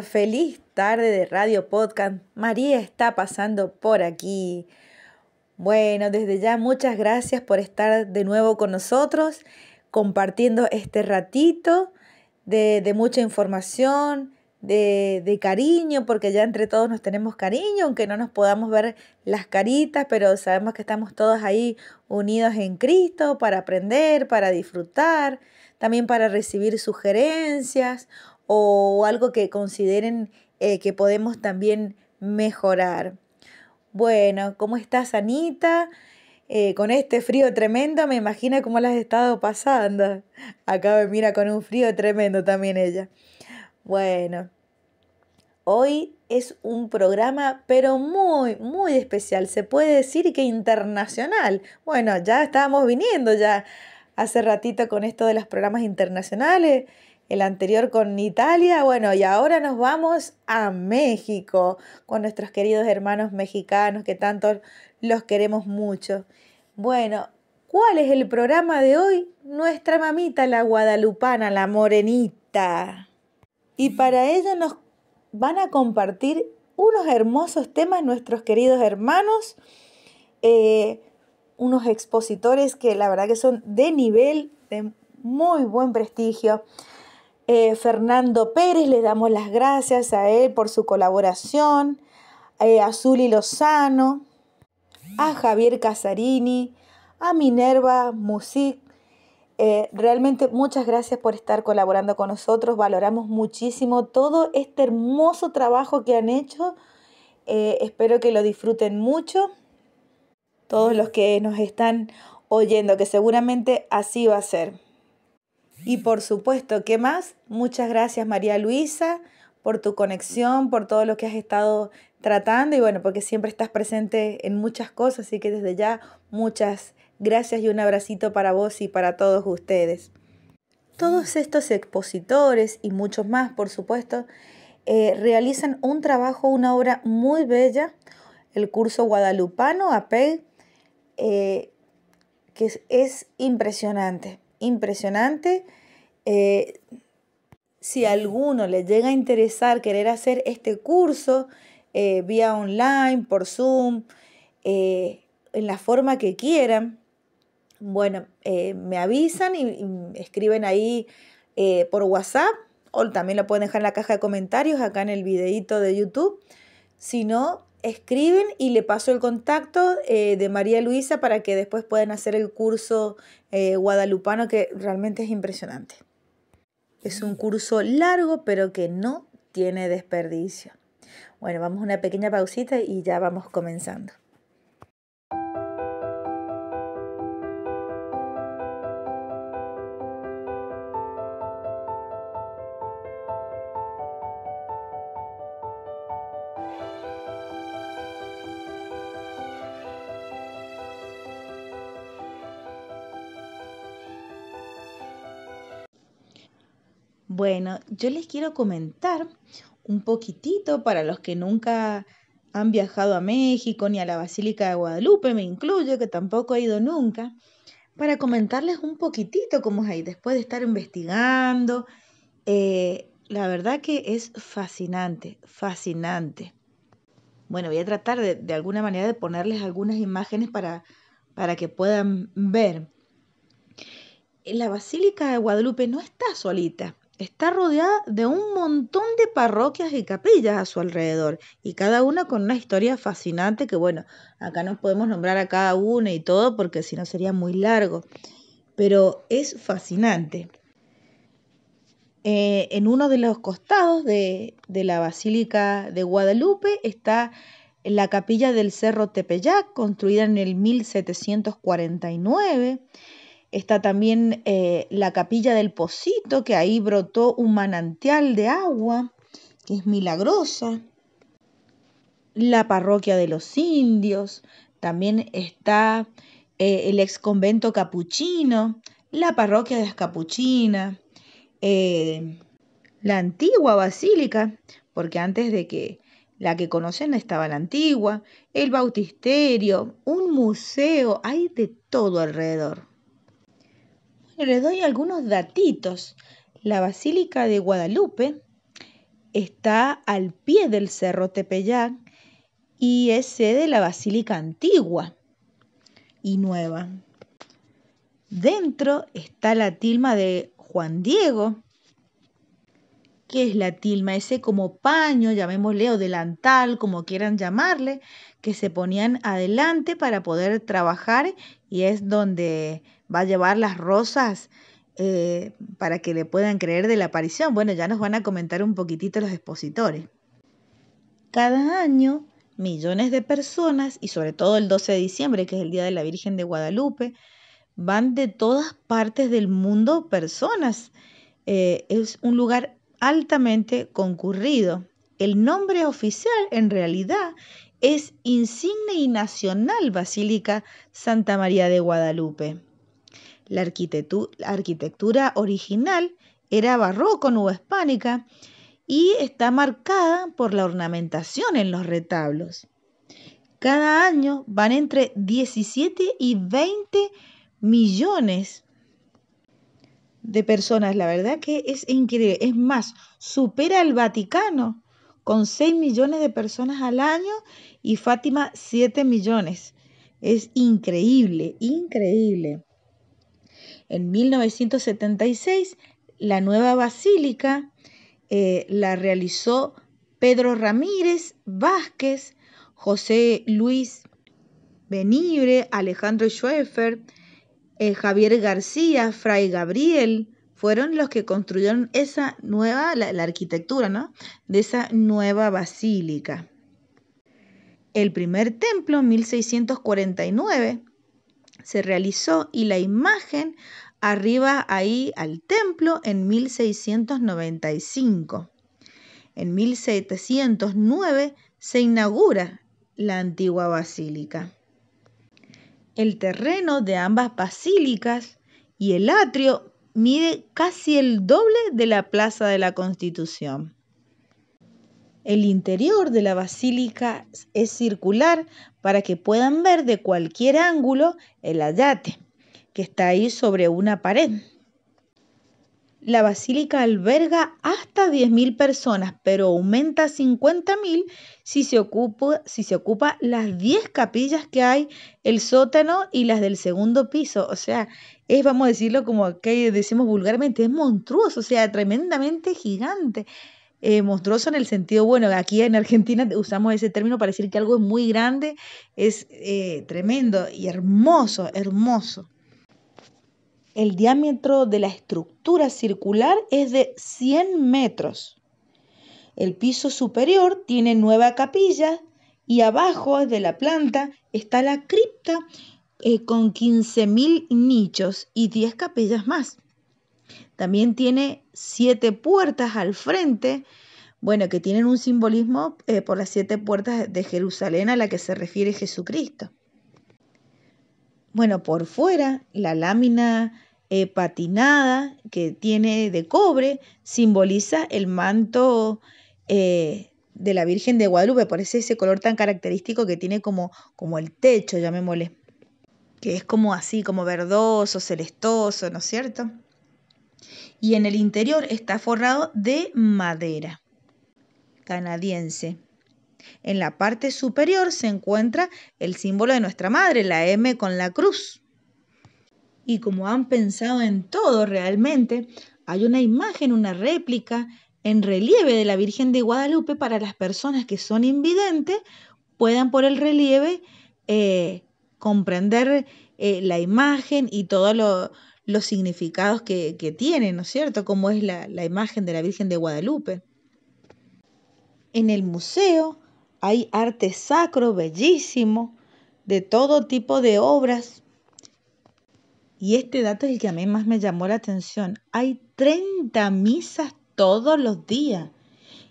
feliz tarde de Radio Podcast. María está pasando por aquí. Bueno, desde ya muchas gracias por estar de nuevo con nosotros, compartiendo este ratito de, mucha información, de, de, cariño, porque ya entre todos nos tenemos cariño, aunque no nos podamos ver las caritas, pero sabemos que estamos todos ahí unidos en Cristo para aprender, para disfrutar, también para recibir sugerencias o algo que consideren eh, que podemos también mejorar. Bueno, ¿cómo estás, Anita? Eh, con este frío tremendo, me imagino cómo la has estado pasando. Acá me mira con un frío tremendo también ella. Bueno, hoy es un programa, pero muy, muy especial. Se puede decir que internacional. Bueno, ya estábamos viniendo ya hace ratito con esto de los programas internacionales el anterior con Italia, bueno, y ahora nos vamos a México con nuestros queridos hermanos mexicanos que tanto los queremos mucho. Bueno, ¿cuál es el programa de hoy? Nuestra mamita la guadalupana, la morenita. Y para ello nos van a compartir unos hermosos temas nuestros queridos hermanos, eh, unos expositores que la verdad que son de nivel, de muy buen prestigio. Eh, Fernando Pérez, le damos las gracias a él por su colaboración, eh, a Zuli Lozano, a Javier Casarini, a Minerva Music. Eh, realmente muchas gracias por estar colaborando con nosotros. Valoramos muchísimo todo este hermoso trabajo que han hecho. Eh, espero que lo disfruten mucho. Todos los que nos están oyendo, que seguramente así va a ser. Y por supuesto, ¿qué más? Muchas gracias María Luisa por tu conexión, por todo lo que has estado tratando y bueno, porque siempre estás presente en muchas cosas, así que desde ya muchas gracias y un abracito para vos y para todos ustedes. Todos estos expositores y muchos más, por supuesto, eh, realizan un trabajo, una obra muy bella, el curso guadalupano, APEG, eh, que es impresionante impresionante. Eh, si a alguno le llega a interesar querer hacer este curso eh, vía online, por Zoom, eh, en la forma que quieran, bueno, me avisan y, escriben ahí por WhatsApp o también lo pueden dejar en la caja de comentarios acá en el videito de YouTube. Si no, escriben y le paso el contacto eh, de María Luisa para que después puedan hacer el curso eh, guadalupano que realmente es impresionante. Es un curso largo pero que no tiene desperdicio. Bueno, vamos a una pequeña pausita y ya vamos comenzando. Bueno, yo les quiero comentar un poquitito para los que nunca han viajado a México ni a la Basílica de Guadalupe, me incluyo, que tampoco he ido nunca, para comentarles un poquitito cómo es ahí, después de estar investigando. Eh, la verdad que es fascinante, fascinante. Bueno, voy a tratar de, de alguna manera de ponerles algunas imágenes para, para que puedan ver. La Basílica de Guadalupe no está solita está rodeada de un montón de parroquias y capillas a su alrededor, y cada una con una historia fascinante que, bueno, acá no podemos nombrar a cada una y todo porque si no sería muy largo, pero es fascinante. Eh, en uno de los costados de, de la Basílica de Guadalupe está la capilla del Cerro Tepeyac, construida en el 1749 Está también eh, la capilla del Pocito, que ahí brotó un manantial de agua, que es milagrosa. La parroquia de los indios, también está eh, el ex convento capuchino, la parroquia de las capuchinas, eh, la antigua basílica, porque antes de que la que conocen estaba la antigua, el bautisterio, un museo, hay de todo alrededor. Les doy algunos datitos. La Basílica de Guadalupe está al pie del Cerro Tepeyac y es sede de la Basílica Antigua y Nueva. Dentro está la tilma de Juan Diego, que es la tilma, ese como paño, llamémosle, o delantal, como quieran llamarle, que se ponían adelante para poder trabajar y es donde va a llevar las rosas eh, para que le puedan creer de la aparición. Bueno, ya nos van a comentar un poquitito los expositores. Cada año, millones de personas, y sobre todo el 12 de diciembre, que es el Día de la Virgen de Guadalupe, van de todas partes del mundo personas. Eh, es un lugar altamente concurrido. El nombre oficial, en realidad, es Insigne y Nacional Basílica Santa María de Guadalupe. La, arquitectura original era barroco, hispánica y está marcada por la ornamentación en los retablos. Cada año van entre 17 y 20 millones de personas. La verdad que es increíble. Es más, supera al Vaticano con 6 millones de personas al año y Fátima 7 millones. Es increíble, increíble. En 1976, la nueva basílica eh, la realizó Pedro Ramírez Vázquez, José Luis Benibre, Alejandro Schoeffer, eh, Javier García, Fray Gabriel, fueron los que construyeron esa nueva, la, arquitectura, De esa nueva basílica. El primer templo, 1649, se realizó y la imagen arriba ahí al templo en 1695. En 1709 se inaugura la antigua basílica. El terreno de ambas basílicas y el atrio mide casi el doble de la Plaza de la Constitución. El interior de la basílica es circular para que puedan ver de cualquier ángulo el ayate que está ahí sobre una pared. La basílica alberga hasta 10.000 personas, pero aumenta a 50.000 si, se ocupa, si se ocupa las 10 capillas que hay, el sótano y las del segundo piso. O sea, es, vamos a decirlo como que decimos vulgarmente, es monstruoso, o sea, tremendamente gigante. Eh, monstruoso en el sentido, bueno, aquí en Argentina usamos ese término para decir que algo es muy grande, es eh, tremendo y hermoso, hermoso. El diámetro de la estructura circular es de 100 metros. El piso superior tiene nueve capillas y abajo de la planta está la cripta eh, con 15.000 nichos y 10 capillas más. También tiene siete puertas al frente, bueno, que tienen un simbolismo eh, por las siete puertas de Jerusalén a la que se refiere Jesucristo. Bueno, por fuera, la lámina eh, patinada que tiene de cobre simboliza el manto eh, de la Virgen de Guadalupe, por ese color tan característico que tiene como, como el techo, llamémosle, que es como así, como verdoso, celestoso, ¿no es cierto? y en el interior está forrado de madera canadiense. En la parte superior se encuentra el símbolo de nuestra madre, la M con la cruz. Y como han pensado en todo realmente, hay una imagen, una réplica en relieve de la Virgen de Guadalupe para las personas que son invidentes puedan por el relieve eh, comprender eh, la imagen y todo lo, los significados que, tiene, ¿no es cierto? Como es la imagen de la Virgen de Guadalupe. En el museo hay arte sacro bellísimo, de todo tipo de obras. Y este dato es el que a mí más me llamó la atención. Hay 30 misas todos los días,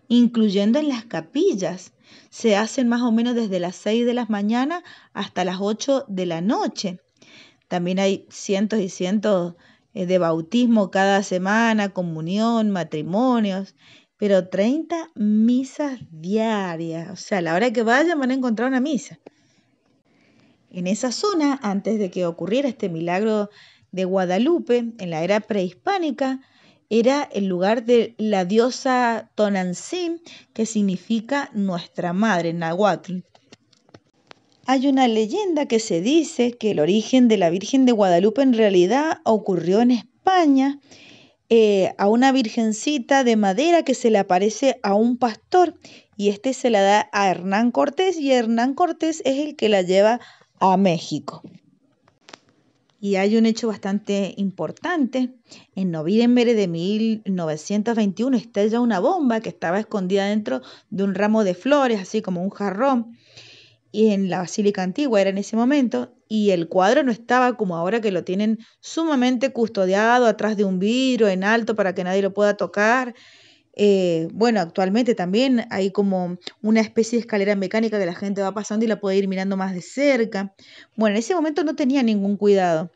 incluyendo en las capillas. Se hacen más o menos desde las 6 de la mañana hasta las 8 de la noche. También hay cientos y cientos eh, de bautismo cada semana, comunión, matrimonios, pero 30 misas diarias. O sea, a la hora que vayan van a encontrar una misa. En esa zona, antes de que ocurriera este milagro de Guadalupe, en la era prehispánica, era el lugar de la diosa Tonantzin, que significa nuestra madre nahuatl hay una leyenda que se dice que el origen de la Virgen de Guadalupe en realidad ocurrió en España eh, a una virgencita de madera que se le aparece a un pastor y este se la da a Hernán Cortés y Hernán Cortés es el que la lleva a México. Y hay un hecho bastante importante. En noviembre de 1921 estalla una bomba que estaba escondida dentro de un ramo de flores, así como un jarrón y en la Basílica Antigua era en ese momento, y el cuadro no estaba como ahora que lo tienen sumamente custodiado atrás de un vidrio, en alto, para que nadie lo pueda tocar. Eh, bueno, actualmente también hay como una especie de escalera mecánica que la gente va pasando y la puede ir mirando más de cerca. Bueno, en ese momento no tenía ningún cuidado.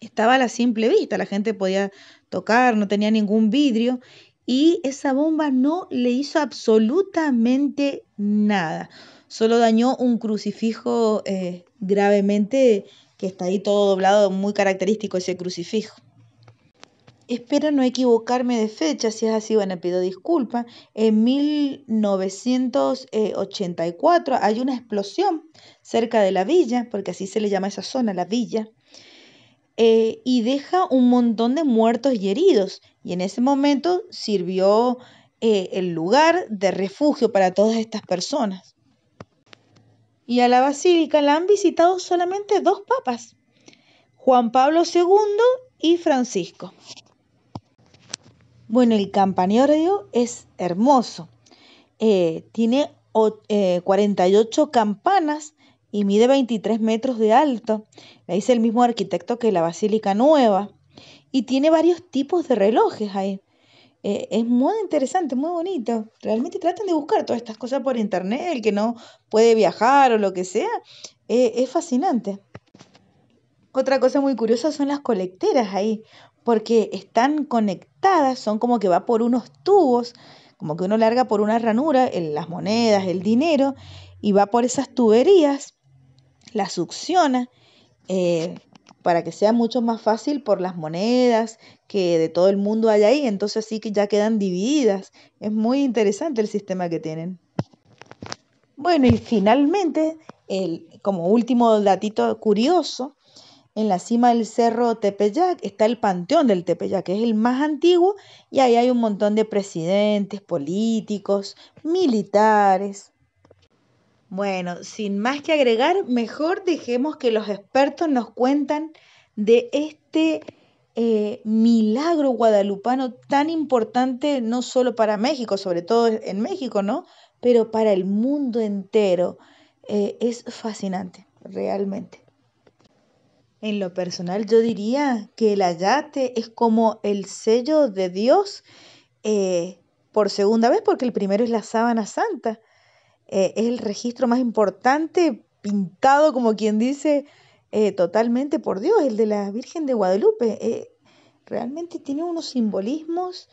Estaba a la simple vista, la gente podía tocar, no tenía ningún vidrio y esa bomba no le hizo absolutamente nada solo dañó un crucifijo eh, gravemente que está ahí todo doblado, muy característico ese crucifijo. Espero no equivocarme de fecha, si es así, bueno, pido disculpas. En 1984 hay una explosión cerca de la villa, porque así se le llama esa zona, la villa, eh, y deja un montón de muertos y heridos. Y en ese momento sirvió eh, el lugar de refugio para todas estas personas y a la basílica la han visitado solamente dos papas, Juan Pablo II y Francisco. Bueno, el campanario es hermoso. Eh, tiene 48 eh, campanas y mide 23 metros de alto. La hizo el mismo arquitecto que la Basílica Nueva. Y tiene varios tipos de relojes ahí. Eh, es muy interesante, muy bonito. Realmente traten de buscar todas estas cosas por internet, el que no puede viajar o lo que sea. Eh, es fascinante. Otra cosa muy curiosa son las colecteras ahí, porque están conectadas, son como que va por unos tubos, como que uno larga por una ranura las monedas, el dinero, y va por esas tuberías, las succiona. Eh, para que sea mucho más fácil por las monedas que de todo el mundo hay ahí, entonces sí que ya quedan divididas. Es muy interesante el sistema que tienen. Bueno, y finalmente, el, como último datito curioso, en la cima del cerro Tepeyac está el panteón del Tepeyac, que es el más antiguo, y ahí hay un montón de presidentes, políticos, militares, bueno, sin más que agregar, mejor dejemos que los expertos nos cuentan de este eh, milagro guadalupano tan importante, no solo para México, sobre todo en México, ¿no? Pero para el mundo entero. Eh, es fascinante, realmente. En lo personal, yo diría que el ayate es como el sello de Dios eh, por segunda vez, porque el primero es la sábana santa eh, es el registro más importante, pintado como quien dice, eh, totalmente por Dios, el de la Virgen de Guadalupe. Eh, realmente tiene unos simbolismos,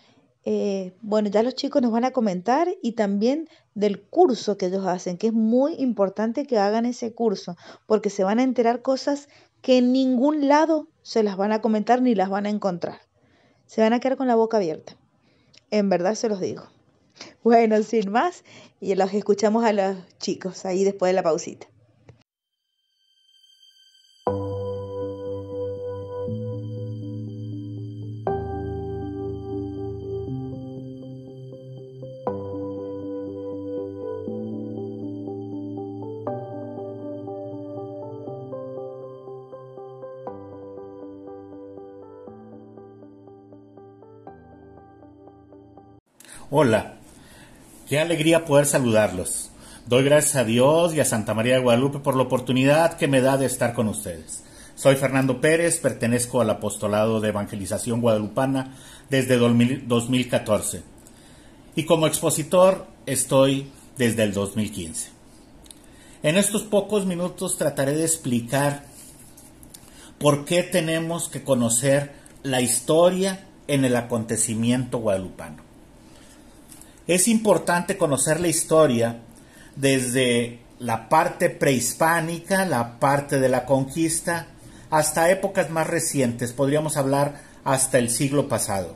bueno, ya los chicos nos van a comentar, y también del curso que ellos hacen, que es muy importante que hagan ese curso, porque se van a enterar cosas que en ningún lado se las van a comentar ni las van a encontrar. Se van a quedar con la boca abierta. En verdad se los digo. Bueno, sin más, y los escuchamos a los chicos ahí después de la pausita. Hola, Qué alegría poder saludarlos. Doy gracias a Dios y a Santa María de Guadalupe por la oportunidad que me da de estar con ustedes. Soy Fernando Pérez, pertenezco al Apostolado de Evangelización Guadalupana desde 2014 y como expositor estoy desde el 2015. En estos pocos minutos trataré de explicar por qué tenemos que conocer la historia en el acontecimiento guadalupano. Es importante conocer la historia desde la parte prehispánica, la parte de la conquista, hasta épocas más recientes, podríamos hablar hasta el siglo pasado.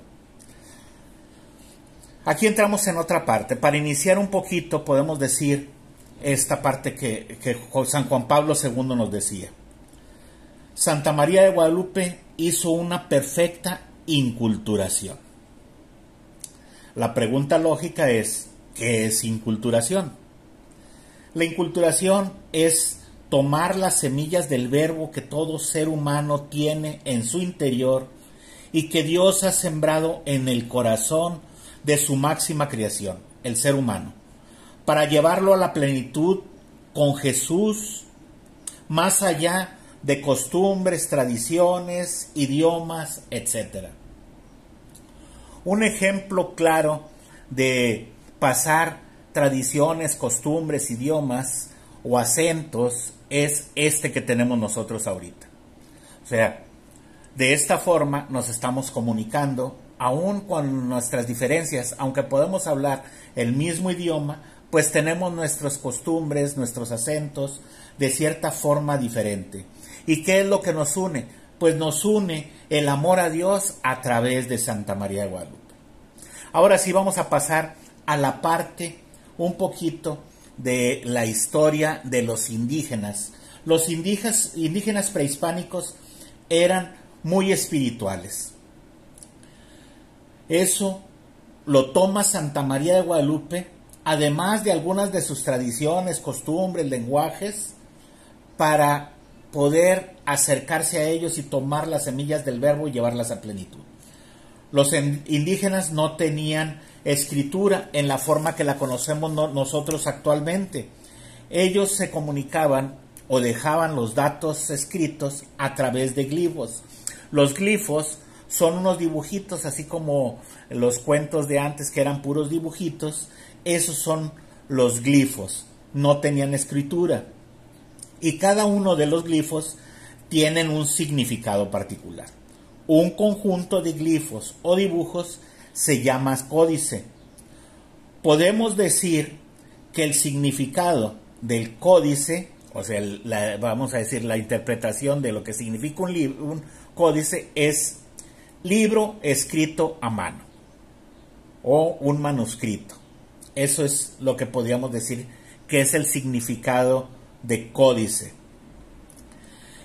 Aquí entramos en otra parte. Para iniciar un poquito podemos decir esta parte que, San Juan Pablo II nos decía. Santa María de Guadalupe hizo una perfecta inculturación. La pregunta lógica es, ¿qué es inculturación? La inculturación es tomar las semillas del verbo que todo ser humano tiene en su interior y que Dios ha sembrado en el corazón de su máxima creación, el ser humano, para llevarlo a la plenitud con Jesús, más allá de costumbres, tradiciones, idiomas, etc un ejemplo claro de pasar tradiciones, costumbres, idiomas o acentos es este que tenemos nosotros ahorita. O sea, de esta forma nos estamos comunicando, aun con nuestras diferencias, aunque podemos hablar el mismo idioma, pues tenemos nuestras costumbres, nuestros acentos, de cierta forma diferente. ¿Y qué es lo que nos une? pues nos une el amor a Dios a través de Santa María de Guadalupe. Ahora sí vamos a pasar a la parte un poquito de la historia de los indígenas. Los indígenas, indígenas prehispánicos eran muy espirituales. Eso lo toma Santa María de Guadalupe, además de algunas de sus tradiciones, costumbres, lenguajes, para poder acercarse a ellos y tomar las semillas del verbo y llevarlas a plenitud. Los indígenas no tenían escritura en la forma que la conocemos nosotros actualmente. Ellos se comunicaban o dejaban los datos escritos a través de glifos. Los glifos son unos dibujitos, así como los cuentos de antes que eran puros dibujitos, esos son los glifos, no tenían escritura. Y cada uno de los glifos tienen un significado particular. Un conjunto de glifos o dibujos se llama códice. Podemos decir que el significado del códice, o sea, vamos a decir la interpretación de lo que significa un, libro, un códice, es libro escrito a mano o un manuscrito. Eso es lo que podríamos decir que es el significado de códice.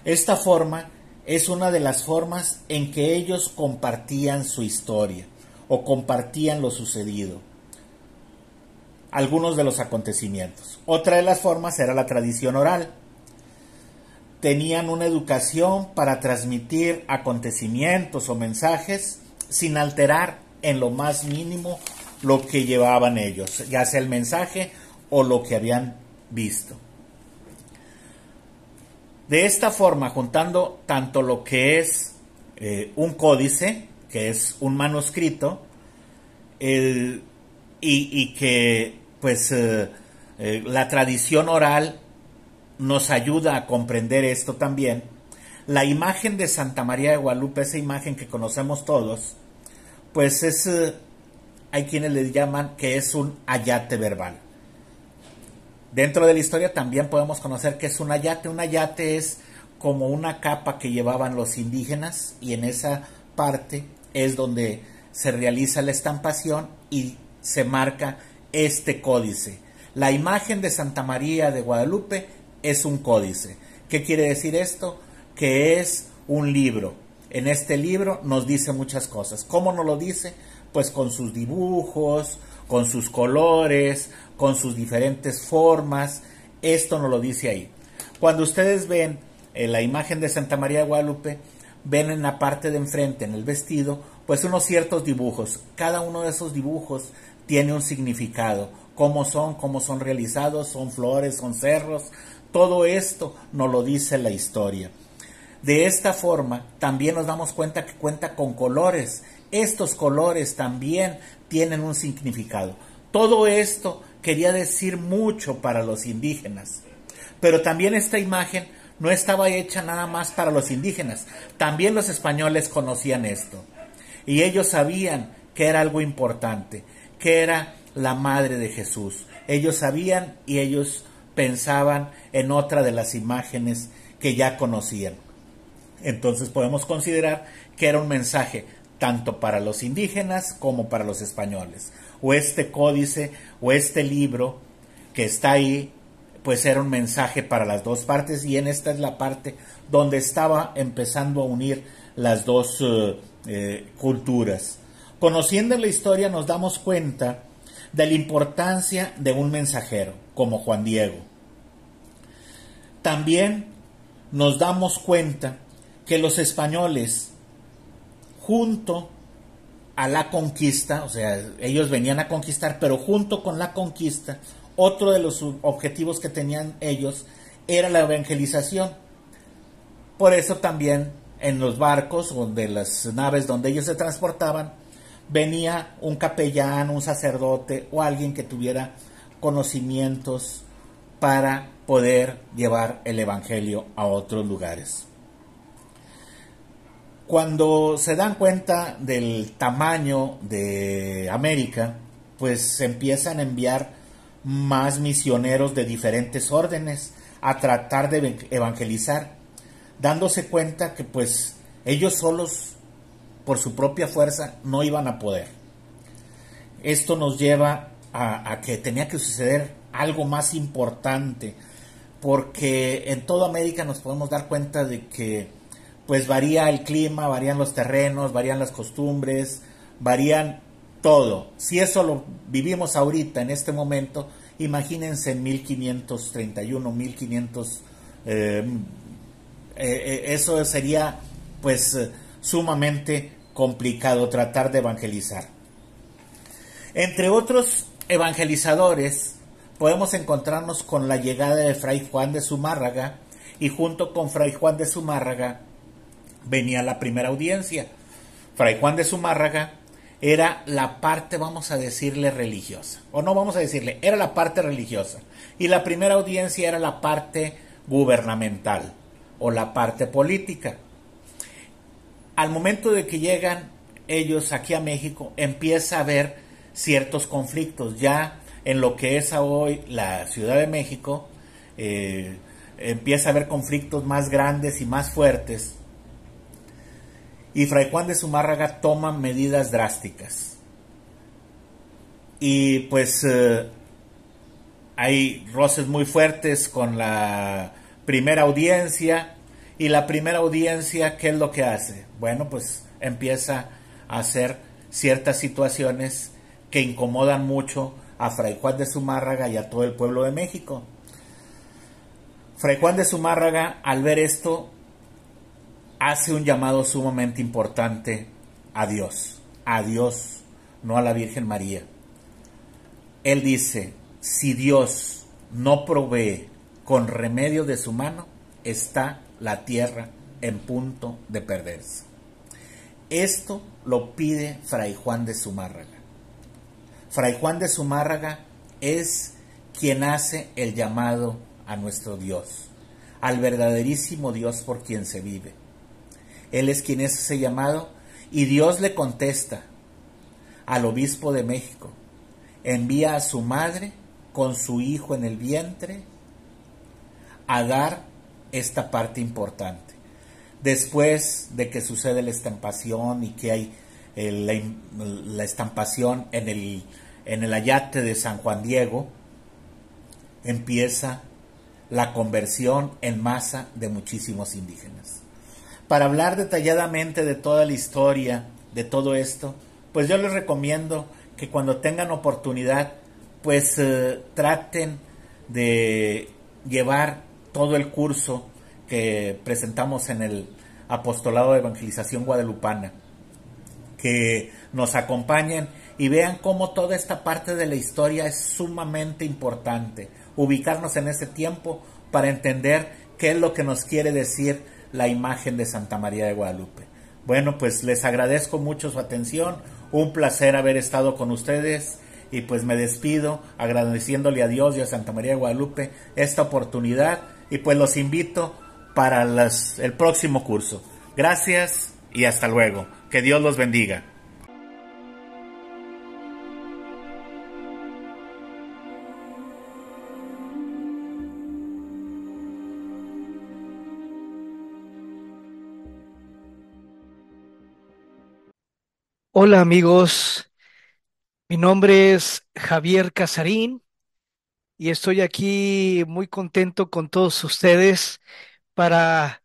Esta forma es una de las formas en que ellos compartían su historia o compartían lo sucedido, algunos de los acontecimientos. Otra de las formas era la tradición oral. Tenían una educación para transmitir acontecimientos o mensajes sin alterar en lo más mínimo lo que llevaban ellos, ya sea el mensaje o lo que habían visto. De esta forma, juntando tanto lo que es eh, un códice, que es un manuscrito, y, que pues eh, eh, la tradición oral nos ayuda a comprender esto también, la imagen de Santa María de Guadalupe, esa imagen que conocemos todos, pues es, hay quienes le llaman que es un ayate verbal. Dentro de la historia también podemos conocer que es un ayate. Un ayate es como una capa que llevaban los indígenas y en esa parte es donde se realiza la estampación y se marca este códice. La imagen de Santa María de Guadalupe es un códice. ¿Qué quiere decir esto? Que es un libro. En este libro nos dice muchas cosas. ¿Cómo nos lo dice? Pues con sus dibujos, con sus colores, con sus diferentes formas. Esto nos lo dice ahí. Cuando ustedes ven eh, la imagen de Santa María de Guadalupe, ven en la parte de enfrente, en el vestido, pues unos ciertos dibujos. Cada uno de esos dibujos tiene un significado. Cómo son, cómo son realizados, son flores, son cerros. Todo esto nos lo dice la historia. De esta forma, también nos damos cuenta que cuenta con colores. Estos colores también tienen un significado. Todo esto quería decir mucho para los indígenas. Pero también esta imagen no estaba hecha nada más para los indígenas. También los españoles conocían esto. Y ellos sabían que era algo importante, que era la madre de Jesús. Ellos sabían y ellos pensaban en otra de las imágenes que ya conocían. Entonces podemos considerar que era un mensaje tanto para los indígenas como para los españoles o este códice o este libro que está ahí, pues era un mensaje para las dos partes y en esta es la parte donde estaba empezando a unir las dos eh, eh, culturas. Conociendo la historia nos damos cuenta de la importancia de un mensajero como Juan Diego. También nos damos cuenta que los españoles, junto a la conquista, o sea, ellos venían a conquistar, pero junto con la conquista, otro de los objetivos que tenían ellos era la evangelización. Por eso también en los barcos o de las naves donde ellos se transportaban, venía un capellán, un sacerdote o alguien que tuviera conocimientos para poder llevar el Evangelio a otros lugares. Cuando se dan cuenta del tamaño de América, pues empiezan a enviar más misioneros de diferentes órdenes a tratar de evangelizar, dándose cuenta que pues ellos solos por su propia fuerza no iban a poder. Esto nos lleva a, a, que tenía que suceder algo más importante, porque en toda América nos podemos dar cuenta de que pues varía el clima, varían los terrenos, varían las costumbres, varían todo. Si eso lo vivimos ahorita, en este momento, imagínense en 1531, 1500, eh, eh, eh, eso sería pues sumamente complicado tratar de evangelizar. Entre otros evangelizadores, podemos encontrarnos con la llegada de Fray Juan de Zumárraga y junto con Fray Juan de Zumárraga, venía la primera audiencia. Fray Juan de Zumárraga era la parte, vamos a decirle, religiosa. O no vamos a decirle, era la parte religiosa. Y la primera audiencia era la parte gubernamental o la parte política. Al momento de que llegan ellos aquí a México, empieza a haber ciertos conflictos. Ya en lo que es hoy la Ciudad de México, eh, empieza a haber conflictos más grandes y más fuertes y Fray Juan de Zumárraga toma medidas drásticas. Y pues eh, hay roces muy fuertes con la primera audiencia. Y la primera audiencia, ¿qué es lo que hace? Bueno, pues empieza a hacer ciertas situaciones que incomodan mucho a Fray Juan de Zumárraga y a todo el pueblo de México. Fray Juan de Zumárraga, al ver esto, hace un llamado sumamente importante a Dios, a Dios, no a la Virgen María. Él dice, si Dios no provee con remedio de su mano, está la tierra en punto de perderse. Esto lo pide Fray Juan de Zumárraga. Fray Juan de Zumárraga es quien hace el llamado a nuestro Dios, al verdaderísimo Dios por quien se vive. Él es quien es ese llamado. Y Dios le contesta al obispo de México. Envía a su madre con su hijo en el vientre a dar esta parte importante. Después de que sucede la estampación y que hay eh, la, estampación en el, en el ayate de San Juan Diego, empieza la conversión en masa de muchísimos indígenas para hablar detalladamente de toda la historia, de todo esto, pues yo les recomiendo que cuando tengan oportunidad, pues eh, traten de llevar todo el curso que presentamos en el Apostolado de Evangelización Guadalupana. Que nos acompañen y vean cómo toda esta parte de la historia es sumamente importante. Ubicarnos en ese tiempo para entender qué es lo que nos quiere decir la imagen de Santa María de Guadalupe. Bueno, pues les agradezco mucho su atención, un placer haber estado con ustedes y pues me despido agradeciéndole a Dios y a Santa María de Guadalupe esta oportunidad y pues los invito para el próximo curso. Gracias y hasta luego. Que Dios los bendiga. Hola amigos, mi nombre es Javier Casarín y estoy aquí muy contento con todos ustedes para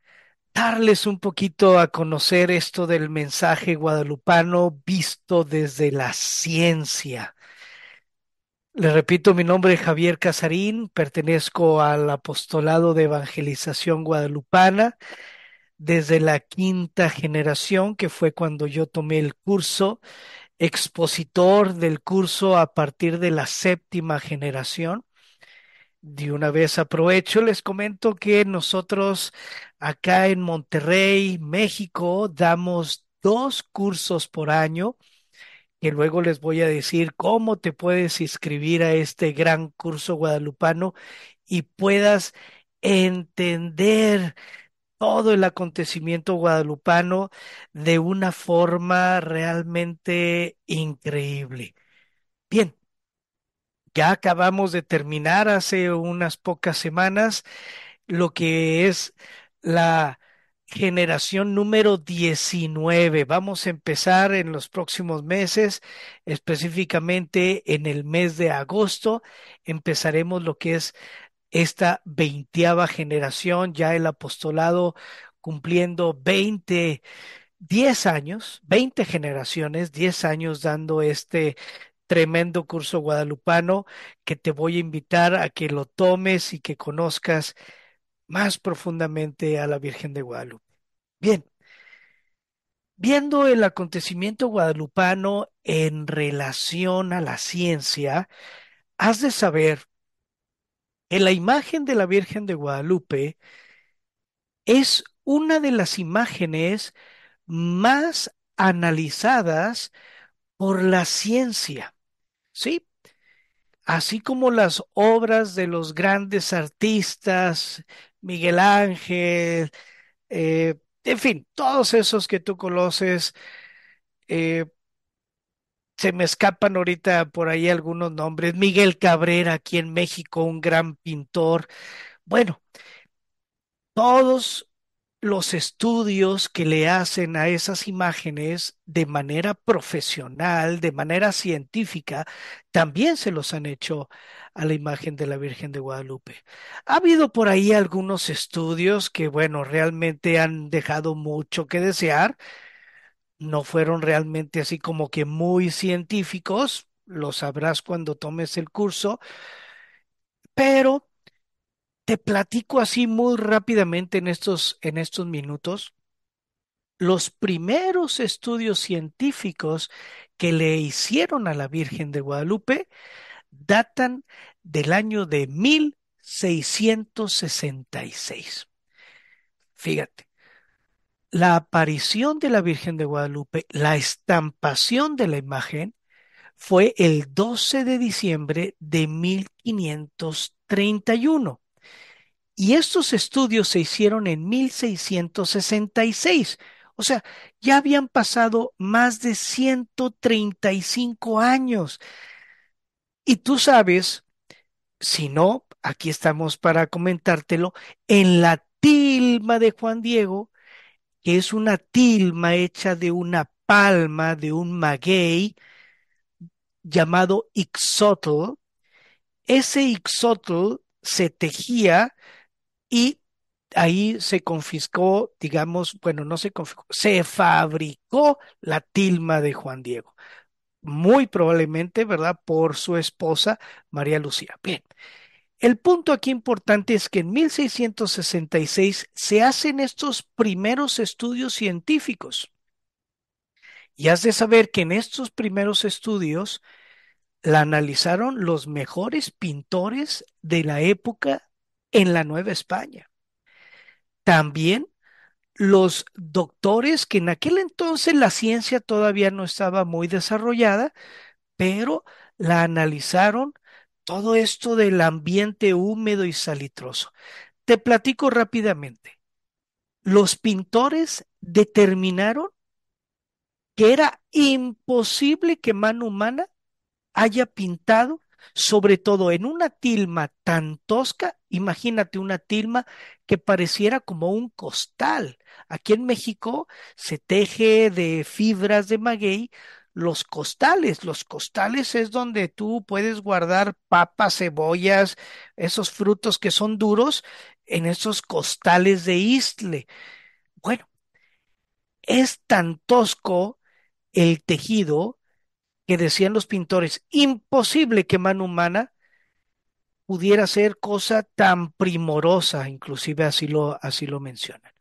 darles un poquito a conocer esto del mensaje guadalupano visto desde la ciencia. Le repito, mi nombre es Javier Casarín, pertenezco al apostolado de evangelización guadalupana desde la quinta generación, que fue cuando yo tomé el curso, expositor del curso a partir de la séptima generación. De una vez aprovecho, les comento que nosotros acá en Monterrey, México, damos dos cursos por año, que luego les voy a decir cómo te puedes inscribir a este gran curso guadalupano y puedas entender todo el acontecimiento guadalupano de una forma realmente increíble. Bien, ya acabamos de terminar hace unas pocas semanas lo que es la generación número 19. Vamos a empezar en los próximos meses, específicamente en el mes de agosto, empezaremos lo que es esta veinteava generación, ya el apostolado cumpliendo 20, diez años, 20 generaciones, 10 años dando este tremendo curso guadalupano que te voy a invitar a que lo tomes y que conozcas más profundamente a la Virgen de Guadalupe. Bien, viendo el acontecimiento guadalupano en relación a la ciencia, has de saber en la imagen de la Virgen de Guadalupe es una de las imágenes más analizadas por la ciencia, ¿sí? Así como las obras de los grandes artistas, Miguel Ángel, eh, en fin, todos esos que tú conoces, eh, se me escapan ahorita por ahí algunos nombres. Miguel Cabrera, aquí en México, un gran pintor. Bueno, todos los estudios que le hacen a esas imágenes de manera profesional, de manera científica, también se los han hecho a la imagen de la Virgen de Guadalupe. Ha habido por ahí algunos estudios que, bueno, realmente han dejado mucho que desear, no fueron realmente así como que muy científicos, lo sabrás cuando tomes el curso, pero te platico así muy rápidamente en estos, en estos minutos los primeros estudios científicos que le hicieron a la Virgen de Guadalupe datan del año de 1666. Fíjate, la aparición de la Virgen de Guadalupe, la estampación de la imagen, fue el 12 de diciembre de 1531. Y estos estudios se hicieron en 1666. O sea, ya habían pasado más de 135 años. Y tú sabes, si no, aquí estamos para comentártelo, en la tilma de Juan Diego que es una tilma hecha de una palma, de un maguey llamado ixotl. Ese ixotl se tejía y ahí se confiscó, digamos, bueno, no se confiscó, se fabricó la tilma de Juan Diego. Muy probablemente, ¿verdad? Por su esposa María Lucía. Bien, el punto aquí importante es que en 1666 se hacen estos primeros estudios científicos. Y has de saber que en estos primeros estudios la analizaron los mejores pintores de la época en la Nueva España. También los doctores, que en aquel entonces la ciencia todavía no estaba muy desarrollada, pero la analizaron todo esto del ambiente húmedo y salitroso. Te platico rápidamente. Los pintores determinaron que era imposible que mano humana haya pintado, sobre todo en una tilma tan tosca, imagínate una tilma que pareciera como un costal. Aquí en México se teje de fibras de maguey los costales. Los costales es donde tú puedes guardar papas, cebollas, esos frutos que son duros en esos costales de istle. Bueno, es tan tosco el tejido que decían los pintores, imposible que mano humana pudiera ser cosa tan primorosa, inclusive así lo, así lo mencionan.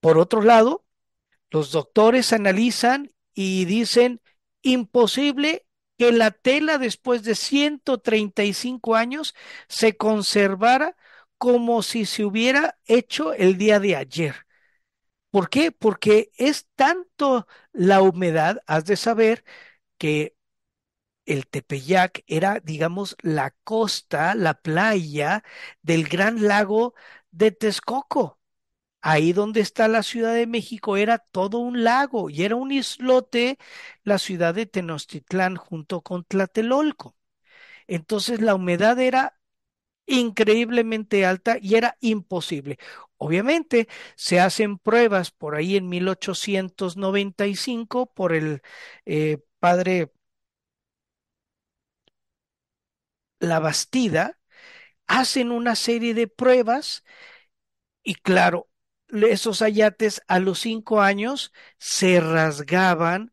Por otro lado, los doctores analizan y dicen, imposible que la tela después de 135 años se conservara como si se hubiera hecho el día de ayer. ¿Por qué? Porque es tanto la humedad, has de saber que el Tepeyac era, digamos, la costa, la playa del gran lago de Texcoco. Ahí donde está la Ciudad de México era todo un lago y era un islote la ciudad de Tenochtitlán junto con Tlatelolco. Entonces la humedad era increíblemente alta y era imposible. Obviamente se hacen pruebas por ahí en 1895 por el eh, padre La Bastida, hacen una serie de pruebas y claro, esos ayates a los cinco años se rasgaban,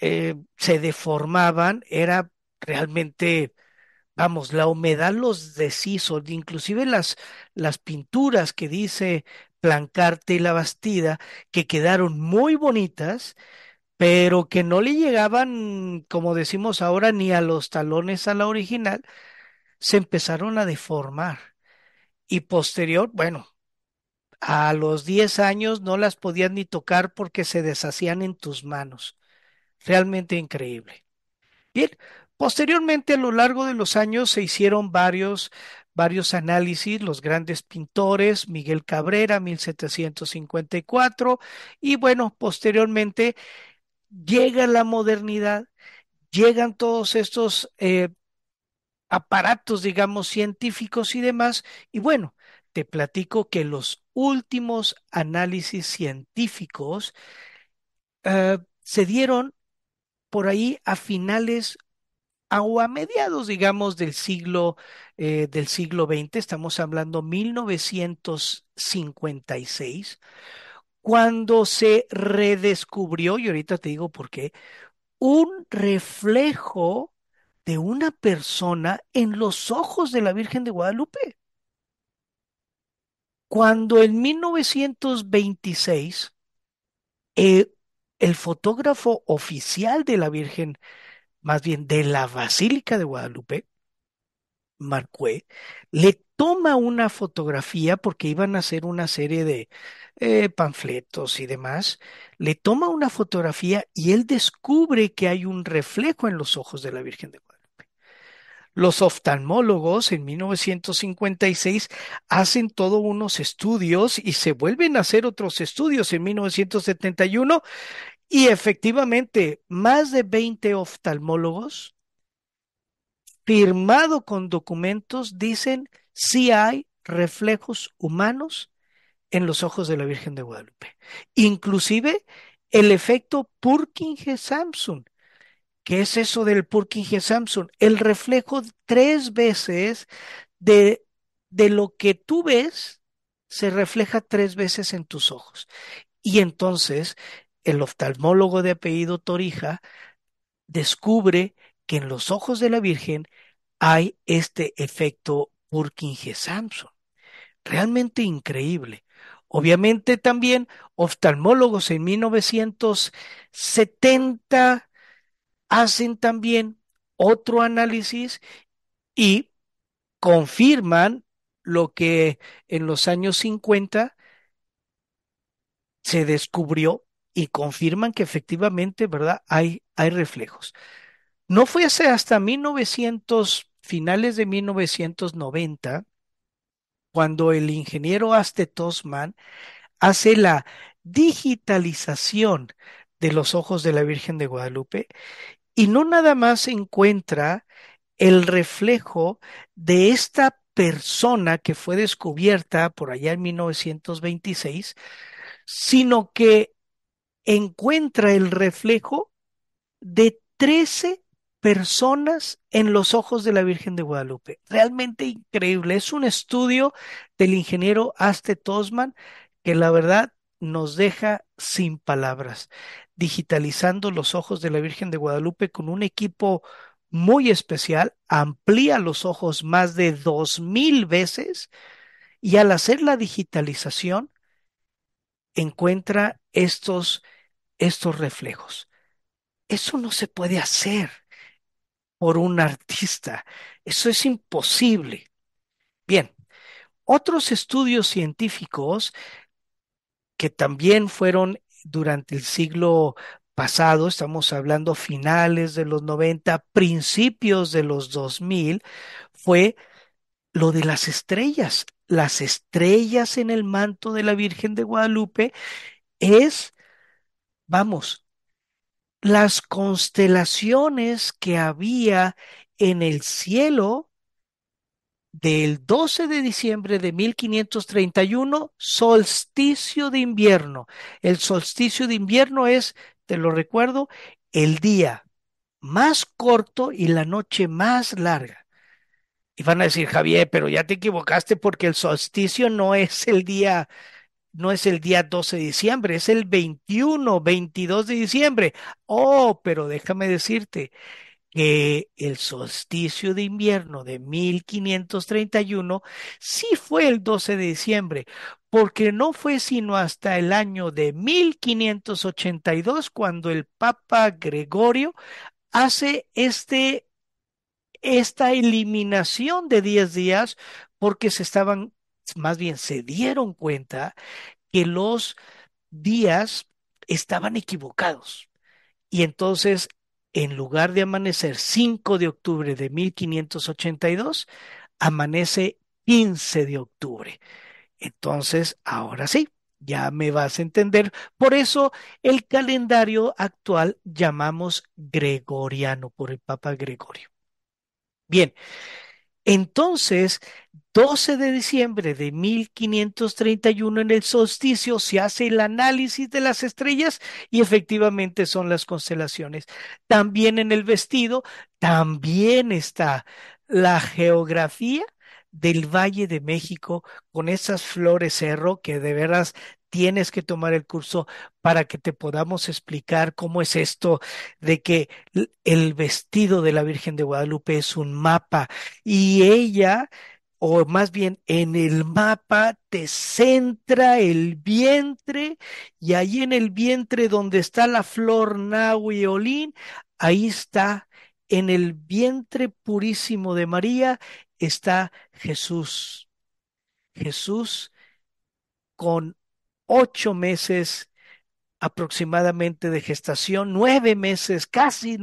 eh, se deformaban, era realmente, vamos, la humedad los deshizo, inclusive las, las pinturas que dice Plancarte y la Bastida, que quedaron muy bonitas, pero que no le llegaban, como decimos ahora, ni a los talones a la original, se empezaron a deformar. Y posterior, bueno, a los 10 años no las podías ni tocar porque se deshacían en tus manos. Realmente increíble. Bien, posteriormente a lo largo de los años se hicieron varios, varios análisis, los grandes pintores, Miguel Cabrera, 1754, y bueno, posteriormente llega la modernidad, llegan todos estos eh, aparatos, digamos, científicos y demás, y bueno, te platico que los últimos análisis científicos eh, se dieron por ahí a finales o a mediados, digamos, del siglo, eh, del siglo XX, estamos hablando 1956, cuando se redescubrió, y ahorita te digo por qué, un reflejo de una persona en los ojos de la Virgen de Guadalupe. Cuando en 1926 eh, el fotógrafo oficial de la Virgen, más bien de la Basílica de Guadalupe, Marcué, le toma una fotografía porque iban a hacer una serie de eh, panfletos y demás, le toma una fotografía y él descubre que hay un reflejo en los ojos de la Virgen de Guadalupe. Los oftalmólogos en 1956 hacen todos unos estudios y se vuelven a hacer otros estudios en 1971 y efectivamente más de 20 oftalmólogos firmado con documentos dicen si hay reflejos humanos en los ojos de la Virgen de Guadalupe. Inclusive el efecto purkinje Samsung. ¿Qué es eso del Purkinje Samson? El reflejo tres veces de, de lo que tú ves se refleja tres veces en tus ojos. Y entonces el oftalmólogo de apellido Torija descubre que en los ojos de la Virgen hay este efecto Purkinje Samson. Realmente increíble. Obviamente también oftalmólogos en 1970 hacen también otro análisis y confirman lo que en los años 50 se descubrió y confirman que efectivamente, ¿verdad? Hay, hay reflejos. No fue hasta 1900, finales de 1990, cuando el ingeniero Aste Tosman hace la digitalización de los ojos de la Virgen de Guadalupe y no nada más encuentra el reflejo de esta persona que fue descubierta por allá en 1926, sino que encuentra el reflejo de 13 personas en los ojos de la Virgen de Guadalupe. Realmente increíble. Es un estudio del ingeniero Aste Tosman que la verdad nos deja sin palabras digitalizando los ojos de la Virgen de Guadalupe con un equipo muy especial, amplía los ojos más de dos mil veces y al hacer la digitalización encuentra estos, estos reflejos. Eso no se puede hacer por un artista, eso es imposible. Bien, otros estudios científicos que también fueron durante el siglo pasado, estamos hablando finales de los 90, principios de los 2000, fue lo de las estrellas. Las estrellas en el manto de la Virgen de Guadalupe es, vamos, las constelaciones que había en el cielo del 12 de diciembre de 1531, solsticio de invierno. El solsticio de invierno es, te lo recuerdo, el día más corto y la noche más larga. Y van a decir, Javier, pero ya te equivocaste porque el solsticio no es el día, no es el día 12 de diciembre, es el 21, 22 de diciembre. Oh, pero déjame decirte, que el solsticio de invierno de 1531 sí fue el 12 de diciembre, porque no fue sino hasta el año de 1582 cuando el Papa Gregorio hace este, esta eliminación de 10 días porque se estaban, más bien se dieron cuenta que los días estaban equivocados. Y entonces en lugar de amanecer 5 de octubre de 1582, amanece 15 de octubre. Entonces, ahora sí, ya me vas a entender. Por eso el calendario actual llamamos gregoriano por el Papa Gregorio. Bien, entonces, 12 de diciembre de 1531 en el solsticio se hace el análisis de las estrellas y efectivamente son las constelaciones. También en el vestido, también está la geografía del Valle de México con esas flores cerro que de veras tienes que tomar el curso para que te podamos explicar cómo es esto de que el vestido de la Virgen de Guadalupe es un mapa y ella, o más bien en el mapa, te centra el vientre y ahí en el vientre donde está la flor y ahí está. En el vientre purísimo de María está Jesús. Jesús con ocho meses aproximadamente de gestación, nueve meses, casi,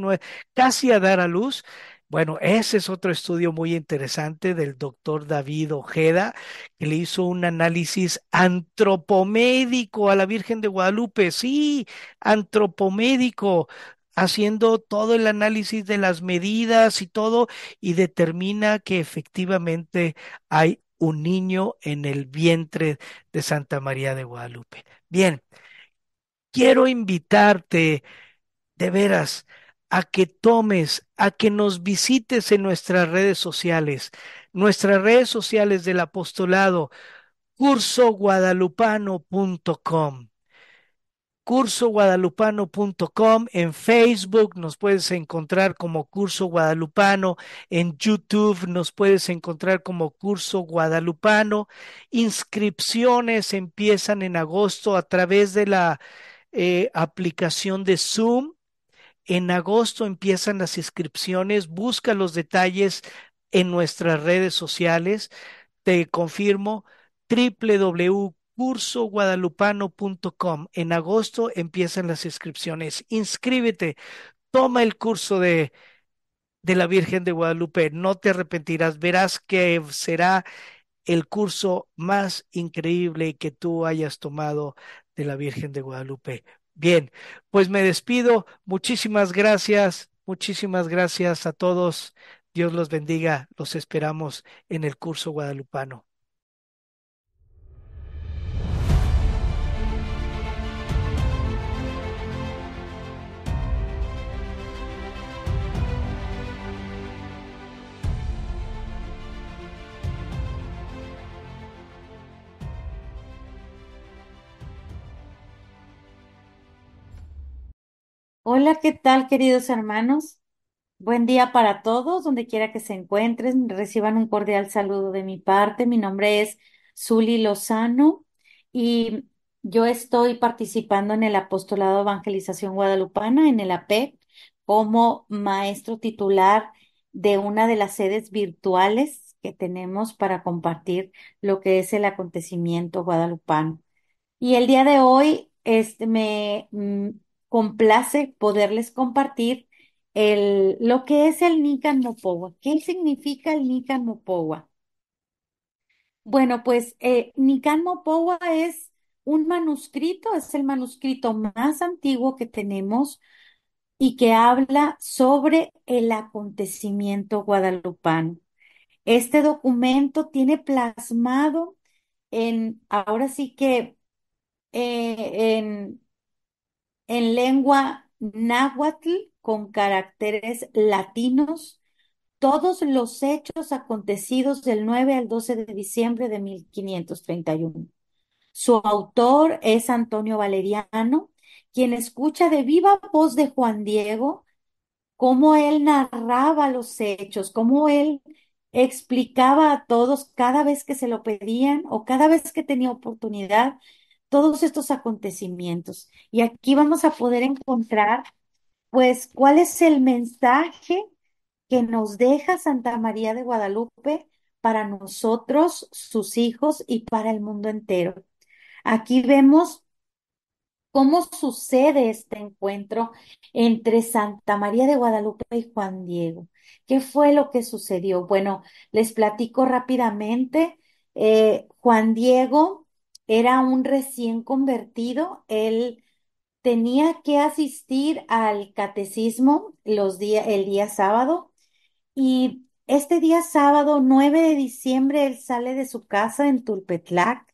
casi a dar a luz. Bueno, ese es otro estudio muy interesante del doctor David Ojeda, que le hizo un análisis antropomédico a la Virgen de Guadalupe, sí, antropomédico, haciendo todo el análisis de las medidas y todo, y determina que efectivamente hay un niño en el vientre de Santa María de Guadalupe. Bien, quiero invitarte de veras a que tomes, a que nos visites en nuestras redes sociales, nuestras redes sociales del apostolado, cursoguadalupano.com cursoguadalupano.com, en Facebook nos puedes encontrar como Curso Guadalupano, en YouTube nos puedes encontrar como Curso Guadalupano. Inscripciones empiezan en agosto a través de la eh, aplicación de Zoom. En agosto empiezan las inscripciones, busca los detalles en nuestras redes sociales. Te confirmo, www cursoguadalupano.com. En agosto empiezan las inscripciones. Inscríbete, toma el curso de, de la Virgen de Guadalupe. No te arrepentirás. Verás que será el curso más increíble que tú hayas tomado de la Virgen de Guadalupe. Bien, pues me despido. Muchísimas gracias. Muchísimas gracias a todos. Dios los bendiga. Los esperamos en el curso guadalupano. Hola, ¿qué tal, queridos hermanos? Buen día para todos, donde quiera que se encuentren. Reciban un cordial saludo de mi parte. Mi nombre es Zuli Lozano y yo estoy participando en el Apostolado de Evangelización Guadalupana, en el APEC, como maestro titular de una de las sedes virtuales que tenemos para compartir lo que es el acontecimiento guadalupano. Y el día de hoy este, me mm, complace poderles compartir el, lo que es el Nican Mopowa. ¿Qué significa el Nican Mopowa? Bueno, pues eh, Nican Mopowa es un manuscrito, es el manuscrito más antiguo que tenemos y que habla sobre el acontecimiento guadalupano. Este documento tiene plasmado en, ahora sí que, eh, en en lengua náhuatl con caracteres latinos todos los hechos acontecidos del 9 al 12 de diciembre de 1531. Su autor es Antonio Valeriano, quien escucha de viva voz de Juan Diego cómo él narraba los hechos, cómo él explicaba a todos cada vez que se lo pedían o cada vez que tenía oportunidad todos estos acontecimientos. Y aquí vamos a poder encontrar, pues, cuál es el mensaje que nos deja Santa María de Guadalupe para nosotros, sus hijos y para el mundo entero. Aquí vemos cómo sucede este encuentro entre Santa María de Guadalupe y Juan Diego. ¿Qué fue lo que sucedió? Bueno, les platico rápidamente. Eh, Juan Diego era un recién convertido, él tenía que asistir al catecismo los día, el día sábado y este día sábado 9 de diciembre él sale de su casa en Tulpetlac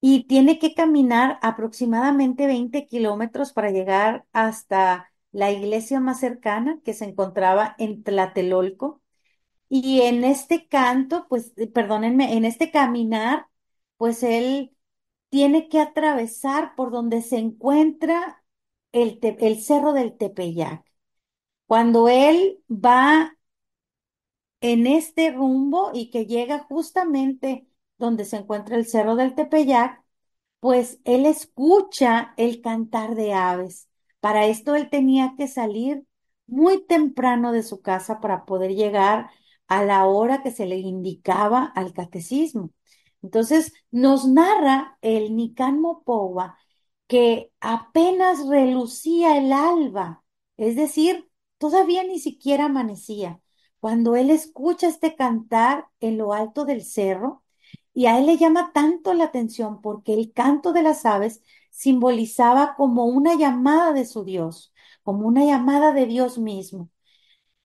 y tiene que caminar aproximadamente 20 kilómetros para llegar hasta la iglesia más cercana que se encontraba en Tlatelolco. Y en este canto, pues perdónenme, en este caminar, pues él tiene que atravesar por donde se encuentra el, cerro del Tepeyac. Cuando él va en este rumbo y que llega justamente donde se encuentra el cerro del Tepeyac, pues él escucha el cantar de aves. Para esto él tenía que salir muy temprano de su casa para poder llegar a la hora que se le indicaba al catecismo. Entonces nos narra el Nican Mopowa que apenas relucía el alba, es decir, todavía ni siquiera amanecía, cuando él escucha este cantar en lo alto del cerro, y a él le llama tanto la atención porque el canto de las aves simbolizaba como una llamada de su Dios, como una llamada de Dios mismo.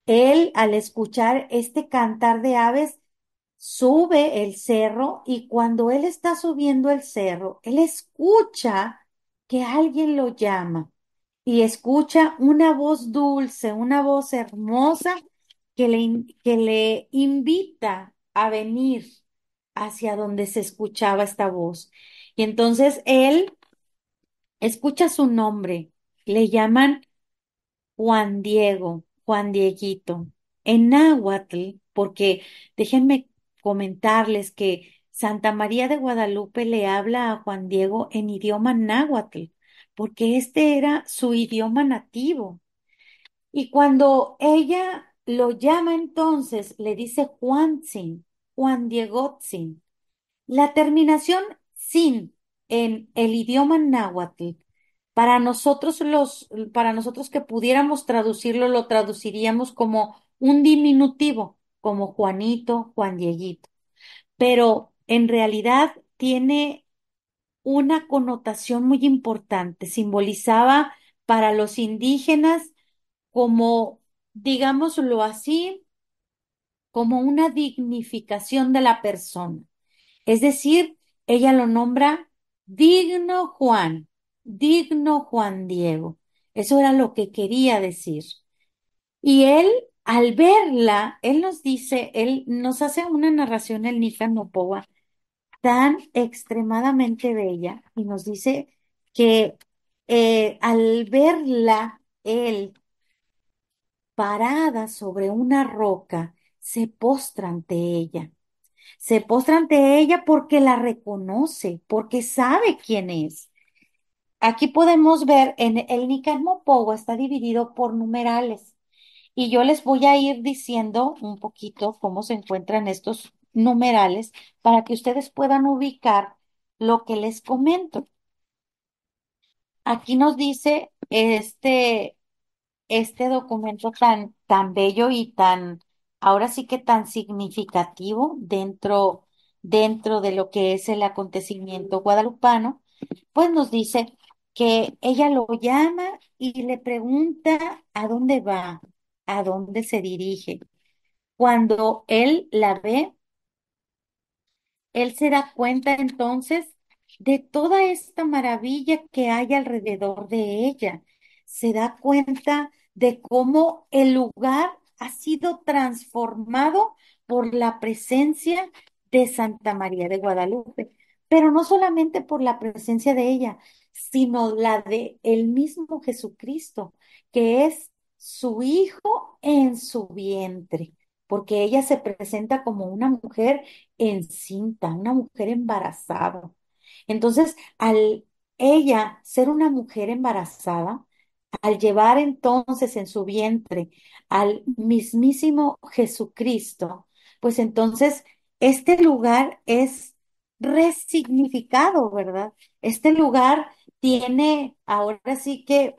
Él, al escuchar este cantar de aves, sube el cerro y cuando él está subiendo el cerro, él escucha que alguien lo llama y escucha una voz dulce, una voz hermosa que le, que le invita a venir hacia donde se escuchaba esta voz. Y entonces él escucha su nombre, le llaman Juan Diego, Juan Dieguito, en náhuatl, porque déjenme comentarles que Santa María de Guadalupe le habla a Juan Diego en idioma náhuatl, porque este era su idioma nativo. Y cuando ella lo llama entonces, le dice Juan Sin, Juan Diego Sin. La terminación sin en el idioma náhuatl, para nosotros los, para nosotros que pudiéramos traducirlo, lo traduciríamos como un diminutivo, como Juanito, Juan Dieguito, pero en realidad tiene una connotación muy importante, simbolizaba para los indígenas como, digámoslo así, como una dignificación de la persona. Es decir, ella lo nombra digno Juan, digno Juan Diego. Eso era lo que quería decir. Y él al verla, él nos dice, él nos hace una narración el Nikan tan extremadamente bella y nos dice que eh, al verla él parada sobre una roca, se postra ante ella. Se postra ante ella porque la reconoce, porque sabe quién es. Aquí podemos ver en el Nicarmopogo está dividido por numerales. Y yo les voy a ir diciendo un poquito cómo se encuentran estos numerales para que ustedes puedan ubicar lo que les comento. Aquí nos dice este, este documento tan, tan bello y tan, ahora sí que tan significativo dentro, dentro de lo que es el acontecimiento guadalupano, pues nos dice que ella lo llama y le pregunta a dónde va, a dónde se dirige. Cuando él la ve, él se da cuenta entonces de toda esta maravilla que hay alrededor de ella. Se da cuenta de cómo el lugar ha sido transformado por la presencia de Santa María de Guadalupe, pero no solamente por la presencia de ella, sino la de el mismo Jesucristo, que es su hijo en su vientre, porque ella se presenta como una mujer encinta, una mujer embarazada. Entonces, al ella ser una mujer embarazada, al llevar entonces en su vientre al mismísimo Jesucristo, pues entonces este lugar es resignificado, ¿verdad? Este lugar tiene ahora sí que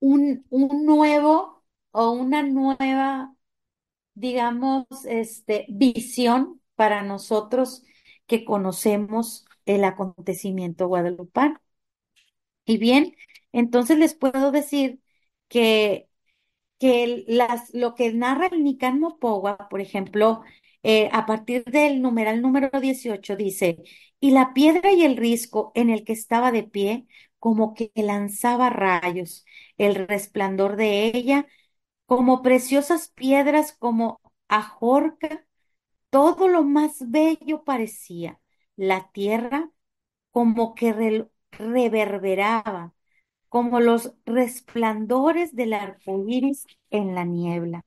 un, nuevo o una nueva, digamos, este, visión para nosotros que conocemos el acontecimiento guadalupano. Y bien, entonces les puedo decir que, que las, lo que narra el Nican Mopowa, por ejemplo, eh, a partir del numeral número 18 dice, y la piedra y el risco en el que estaba de pie como que lanzaba rayos, el resplandor de ella, como preciosas piedras, como ajorca, todo lo más bello parecía, la tierra como que reverberaba, como los resplandores del arco iris en la niebla,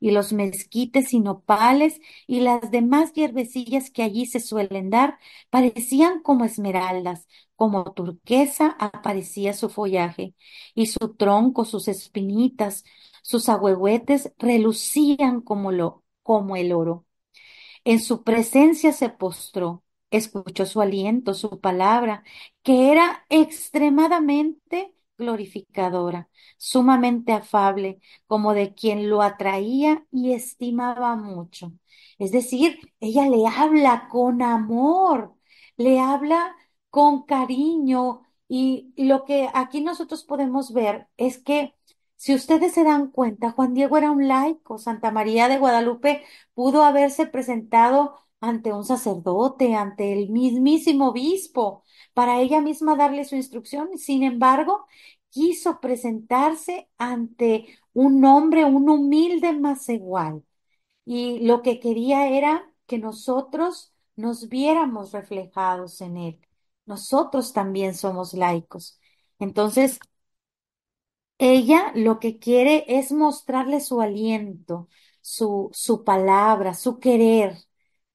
y los mezquites y nopales y las demás hierbecillas que allí se suelen dar parecían como esmeraldas, como turquesa aparecía su follaje, y su tronco, sus espinitas, sus agüehuetes relucían como, lo, como el oro. En su presencia se postró, escuchó su aliento, su palabra, que era extremadamente glorificadora, sumamente afable, como de quien lo atraía y estimaba mucho. Es decir, ella le habla con amor, le habla con cariño. Y lo que aquí nosotros podemos ver es que si ustedes se dan cuenta, Juan Diego era un laico, Santa María de Guadalupe pudo haberse presentado ante un sacerdote, ante el mismísimo obispo, para ella misma darle su instrucción. Sin embargo, quiso presentarse ante un hombre, un humilde más igual. Y lo que quería era que nosotros nos viéramos reflejados en él. Nosotros también somos laicos. Entonces, ella lo que quiere es mostrarle su aliento, su, su palabra, su querer.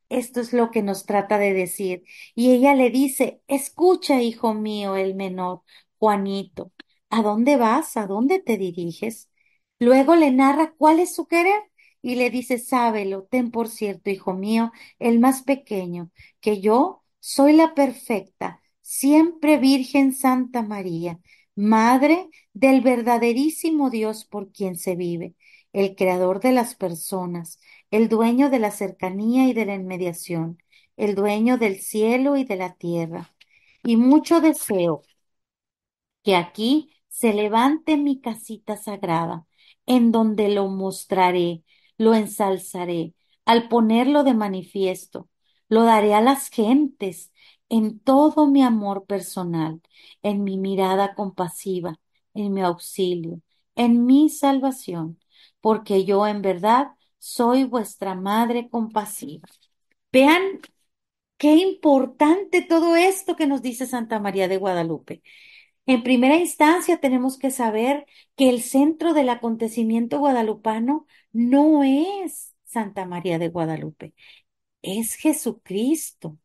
Esto es lo que nos trata de decir. Y ella le dice, escucha, hijo mío, el menor, Juanito, ¿a dónde vas? ¿A dónde te diriges? Luego le narra cuál es su querer y le dice, sábelo, ten por cierto, hijo mío, el más pequeño, que yo soy la perfecta siempre Virgen Santa María, Madre del verdaderísimo Dios por quien se vive, el creador de las personas, el dueño de la cercanía y de la inmediación, el dueño del cielo y de la tierra. Y mucho deseo que aquí se levante mi casita sagrada, en donde lo mostraré, lo ensalzaré, al ponerlo de manifiesto, lo daré a las gentes, en todo mi amor personal, en mi mirada compasiva, en mi auxilio, en mi salvación, porque yo en verdad soy vuestra madre compasiva. Vean qué importante todo esto que nos dice Santa María de Guadalupe. En primera instancia tenemos que saber que el centro del acontecimiento guadalupano no es Santa María de Guadalupe, es Jesucristo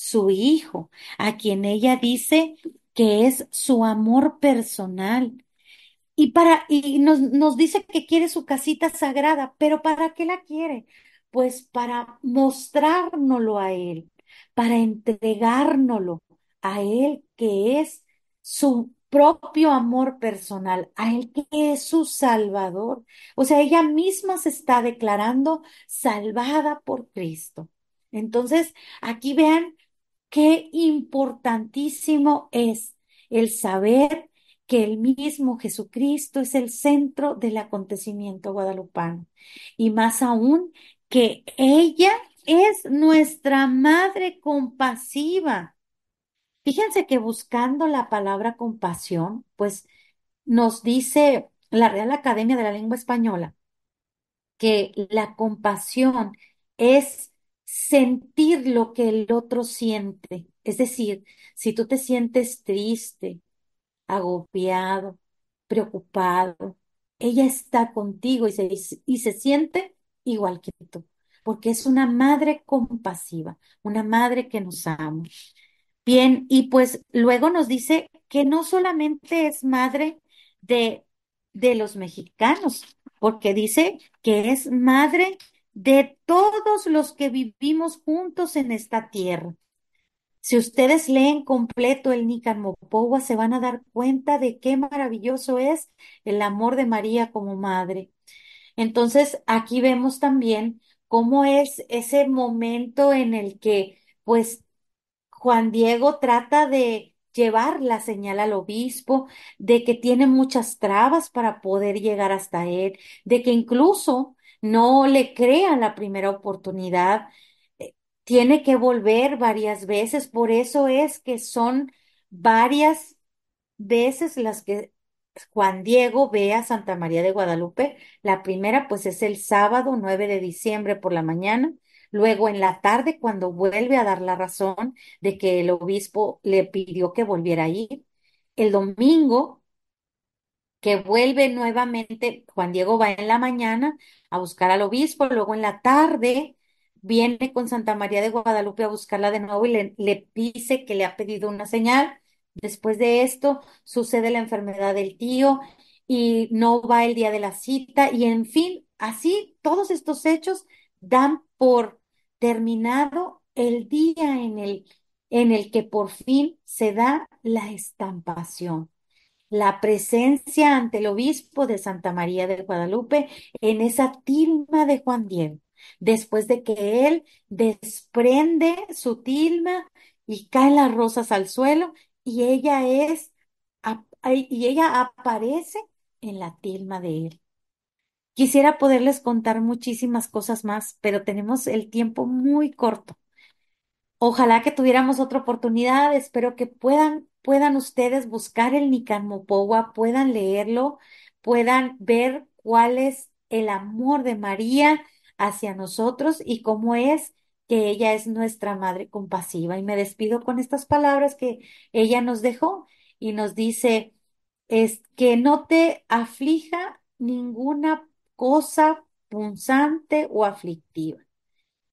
su hijo, a quien ella dice que es su amor personal. Y, para, y nos, nos dice que quiere su casita sagrada, pero ¿para qué la quiere? Pues para mostrárnoslo a Él, para entregárnoslo a Él que es su propio amor personal, a Él que es su Salvador. O sea, ella misma se está declarando salvada por Cristo. Entonces, aquí vean Qué importantísimo es el saber que el mismo Jesucristo es el centro del acontecimiento guadalupano. Y más aún que ella es nuestra madre compasiva. Fíjense que buscando la palabra compasión, pues nos dice la Real Academia de la Lengua Española que la compasión es sentir lo que el otro siente. Es decir, si tú te sientes triste, agobiado, preocupado, ella está contigo y se, y se siente igual que tú, porque es una madre compasiva, una madre que nos ama. Bien, y pues luego nos dice que no solamente es madre de, de los mexicanos, porque dice que es madre de todos los que vivimos juntos en esta tierra. Si ustedes leen completo el Nican se van a dar cuenta de qué maravilloso es el amor de María como madre. Entonces, aquí vemos también cómo es ese momento en el que, pues, Juan Diego trata de llevar la señal al obispo, de que tiene muchas trabas para poder llegar hasta él, de que incluso no le crea la primera oportunidad, eh, tiene que volver varias veces, por eso es que son varias veces las que Juan Diego ve a Santa María de Guadalupe. La primera pues es el sábado 9 de diciembre por la mañana, luego en la tarde cuando vuelve a dar la razón de que el obispo le pidió que volviera a ir, el domingo que vuelve nuevamente, Juan Diego va en la mañana, a buscar al obispo, luego en la tarde viene con Santa María de Guadalupe a buscarla de nuevo y le, dice que le ha pedido una señal. Después de esto sucede la enfermedad del tío y no va el día de la cita y en fin, así todos estos hechos dan por terminado el día en el, en el que por fin se da la estampación la presencia ante el obispo de Santa María del Guadalupe en esa tilma de Juan Diego, después de que él desprende su tilma y caen las rosas al suelo y ella es y ella aparece en la tilma de él. Quisiera poderles contar muchísimas cosas más, pero tenemos el tiempo muy corto. Ojalá que tuviéramos otra oportunidad, espero que puedan puedan ustedes buscar el Nicanmopowa, puedan leerlo, puedan ver cuál es el amor de María hacia nosotros y cómo es que ella es nuestra madre compasiva. Y me despido con estas palabras que ella nos dejó y nos dice, es que no te aflija ninguna cosa punzante o aflictiva,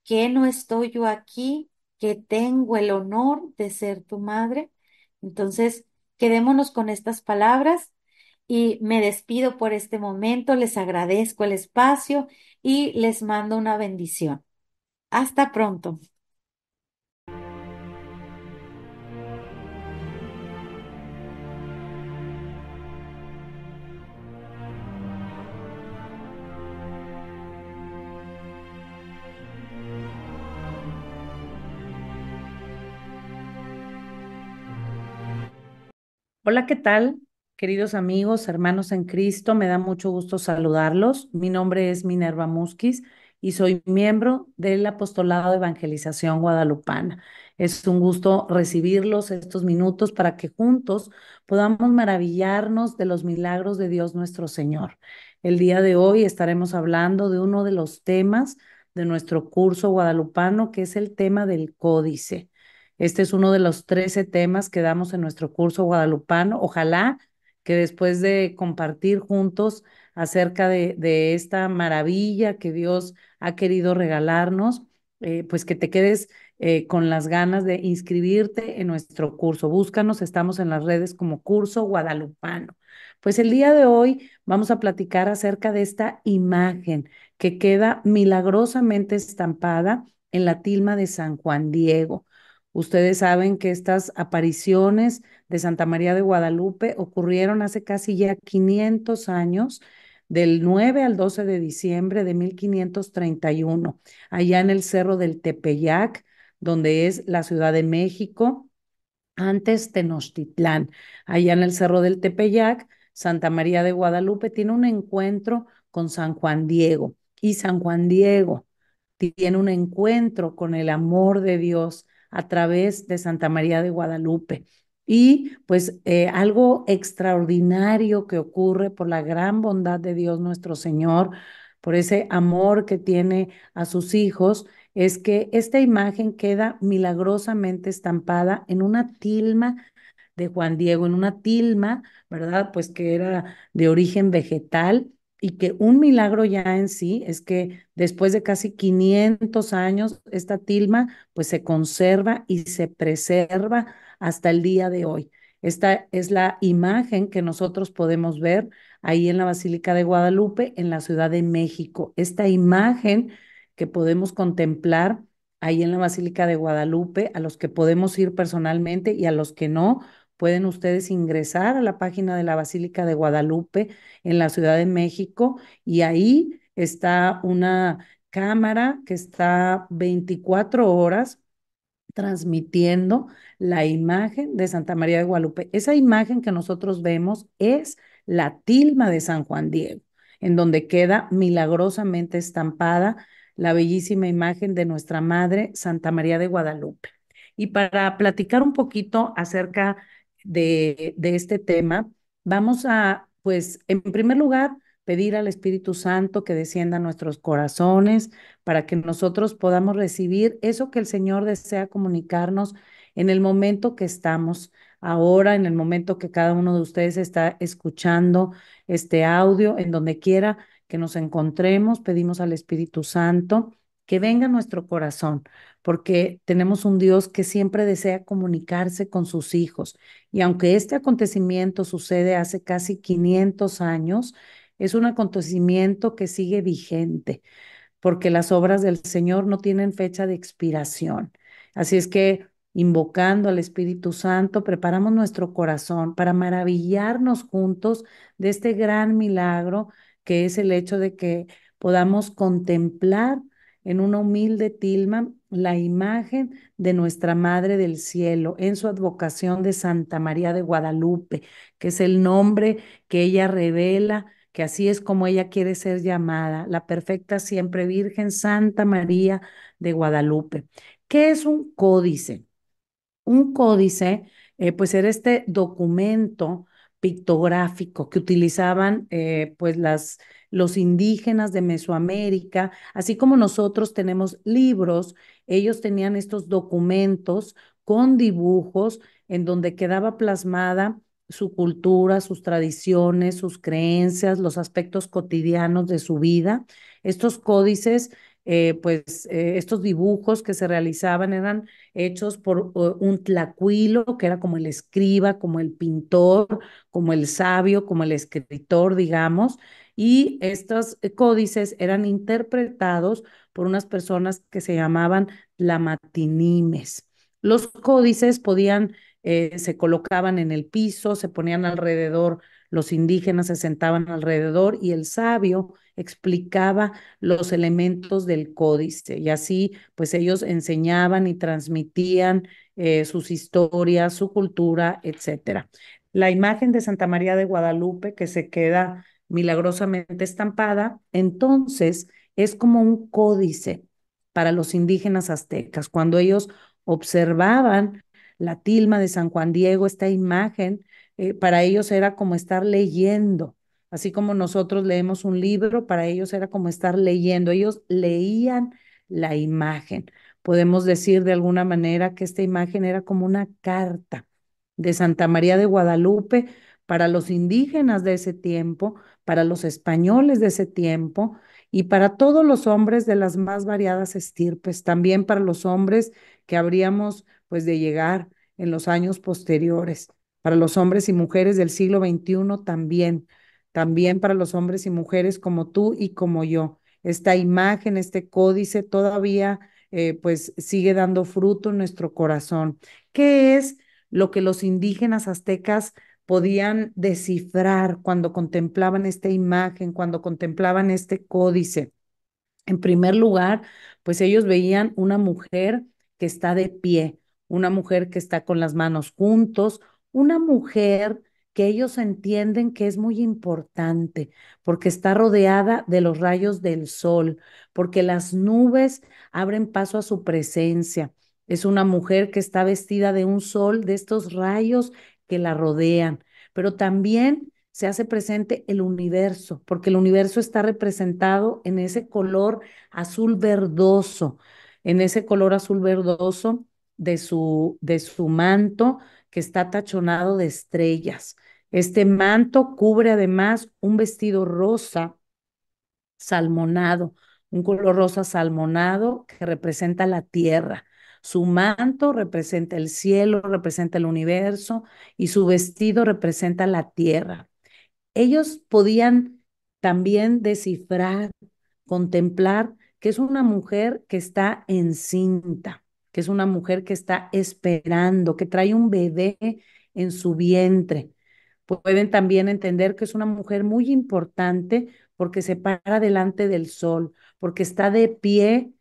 que no estoy yo aquí, que tengo el honor de ser tu madre, entonces, quedémonos con estas palabras y me despido por este momento, les agradezco el espacio y les mando una bendición. Hasta pronto. Hola, ¿qué tal? Queridos amigos, hermanos en Cristo, me da mucho gusto saludarlos. Mi nombre es Minerva Musquiz y soy miembro del Apostolado de Evangelización Guadalupana. Es un gusto recibirlos estos minutos para que juntos podamos maravillarnos de los milagros de Dios nuestro Señor. El día de hoy estaremos hablando de uno de los temas de nuestro curso guadalupano, que es el tema del códice. Este es uno de los 13 temas que damos en nuestro curso guadalupano. Ojalá que después de compartir juntos acerca de, esta maravilla que Dios ha querido regalarnos, eh, pues que te quedes eh, con las ganas de inscribirte en nuestro curso. Búscanos, estamos en las redes como curso guadalupano. Pues el día de hoy vamos a platicar acerca de esta imagen que queda milagrosamente estampada en la tilma de San Juan Diego. Ustedes saben que estas apariciones de Santa María de Guadalupe ocurrieron hace casi ya 500 años, del 9 al 12 de diciembre de 1531, allá en el Cerro del Tepeyac, donde es la Ciudad de México, antes Tenochtitlán, allá en el Cerro del Tepeyac, Santa María de Guadalupe tiene un encuentro con San Juan Diego y San Juan Diego tiene un encuentro con el amor de Dios a través de Santa María de Guadalupe. Y pues eh, algo extraordinario que ocurre por la gran bondad de Dios nuestro Señor, por ese amor que tiene a sus hijos, es que esta imagen queda milagrosamente estampada en una tilma de Juan Diego, en una tilma, ¿verdad? Pues que era de origen vegetal y que un milagro ya en sí es que después de casi 500 años, esta tilma pues se conserva y se preserva hasta el día de hoy. Esta es la imagen que nosotros podemos ver ahí en la Basílica de Guadalupe, en la Ciudad de México. Esta imagen que podemos contemplar ahí en la Basílica de Guadalupe, a los que podemos ir personalmente y a los que no, Pueden ustedes ingresar a la página de la Basílica de Guadalupe en la Ciudad de México y ahí está una cámara que está 24 horas transmitiendo la imagen de Santa María de Guadalupe. Esa imagen que nosotros vemos es la tilma de San Juan Diego, en donde queda milagrosamente estampada la bellísima imagen de nuestra Madre Santa María de Guadalupe. Y para platicar un poquito acerca de, este tema, vamos a, pues, en primer lugar, pedir al Espíritu Santo que descienda a nuestros corazones para que nosotros podamos recibir eso que el Señor desea comunicarnos en el momento que estamos ahora, en el momento que cada uno de ustedes está escuchando este audio, en donde quiera que nos encontremos, pedimos al Espíritu Santo que venga nuestro corazón, porque tenemos un Dios que siempre desea comunicarse con sus hijos. Y aunque este acontecimiento sucede hace casi 500 años, es un acontecimiento que sigue vigente, porque las obras del Señor no tienen fecha de expiración. Así es que invocando al Espíritu Santo, preparamos nuestro corazón para maravillarnos juntos de este gran milagro que es el hecho de que podamos contemplar en una humilde tilma la imagen de nuestra Madre del Cielo en su advocación de Santa María de Guadalupe, que es el nombre que ella revela, que así es como ella quiere ser llamada, la perfecta siempre Virgen Santa María de Guadalupe. ¿Qué es un códice? Un códice, eh, pues era este documento pictográfico que utilizaban eh, pues las, los indígenas de Mesoamérica, así como nosotros tenemos libros, ellos tenían estos documentos con dibujos en donde quedaba plasmada su cultura, sus tradiciones, sus creencias, los aspectos cotidianos de su vida. Estos códices eh, pues eh, estos dibujos que se realizaban eran hechos por un tlacuilo, que era como el escriba, como el pintor, como el sabio, como el escritor, digamos, y estos códices eran interpretados por unas personas que se llamaban lamatinimes. Los códices podían, eh, se colocaban en el piso, se ponían alrededor los indígenas se sentaban alrededor y el sabio explicaba los elementos del códice y así pues ellos enseñaban y transmitían eh, sus historias, su cultura, etcétera. La imagen de Santa María de Guadalupe que se queda milagrosamente estampada, entonces es como un códice para los indígenas aztecas. Cuando ellos observaban la tilma de San Juan Diego, esta imagen eh, para ellos era como estar leyendo. Así como nosotros leemos un libro, para ellos era como estar leyendo. Ellos leían la imagen. Podemos decir de alguna manera que esta imagen era como una carta de Santa María de Guadalupe para los indígenas de ese tiempo, para los españoles de ese tiempo y para todos los hombres de las más variadas estirpes, también para los hombres que habríamos pues de llegar en los años posteriores para los hombres y mujeres del siglo XXI también, también para los hombres y mujeres como tú y como yo. Esta imagen, este códice todavía eh, pues sigue dando fruto en nuestro corazón. ¿Qué es lo que los indígenas aztecas podían descifrar cuando contemplaban esta imagen, cuando contemplaban este códice? En primer lugar, pues ellos veían una mujer que está de pie, una mujer que está con las manos juntos, una mujer que ellos entienden que es muy importante, porque está rodeada de los rayos del sol, porque las nubes abren paso a su presencia. Es una mujer que está vestida de un sol, de estos rayos que la rodean, pero también se hace presente el universo, porque el universo está representado en ese color azul verdoso, en ese color azul verdoso de su, de su manto, que está tachonado de estrellas. Este manto cubre además un vestido rosa salmonado, un color rosa salmonado que representa la tierra. Su manto representa el cielo, representa el universo y su vestido representa la tierra. Ellos podían también descifrar, contemplar que es una mujer que está encinta que es una mujer que está esperando, que trae un bebé en su vientre. Pueden también entender que es una mujer muy importante porque se para delante del sol, porque está de pie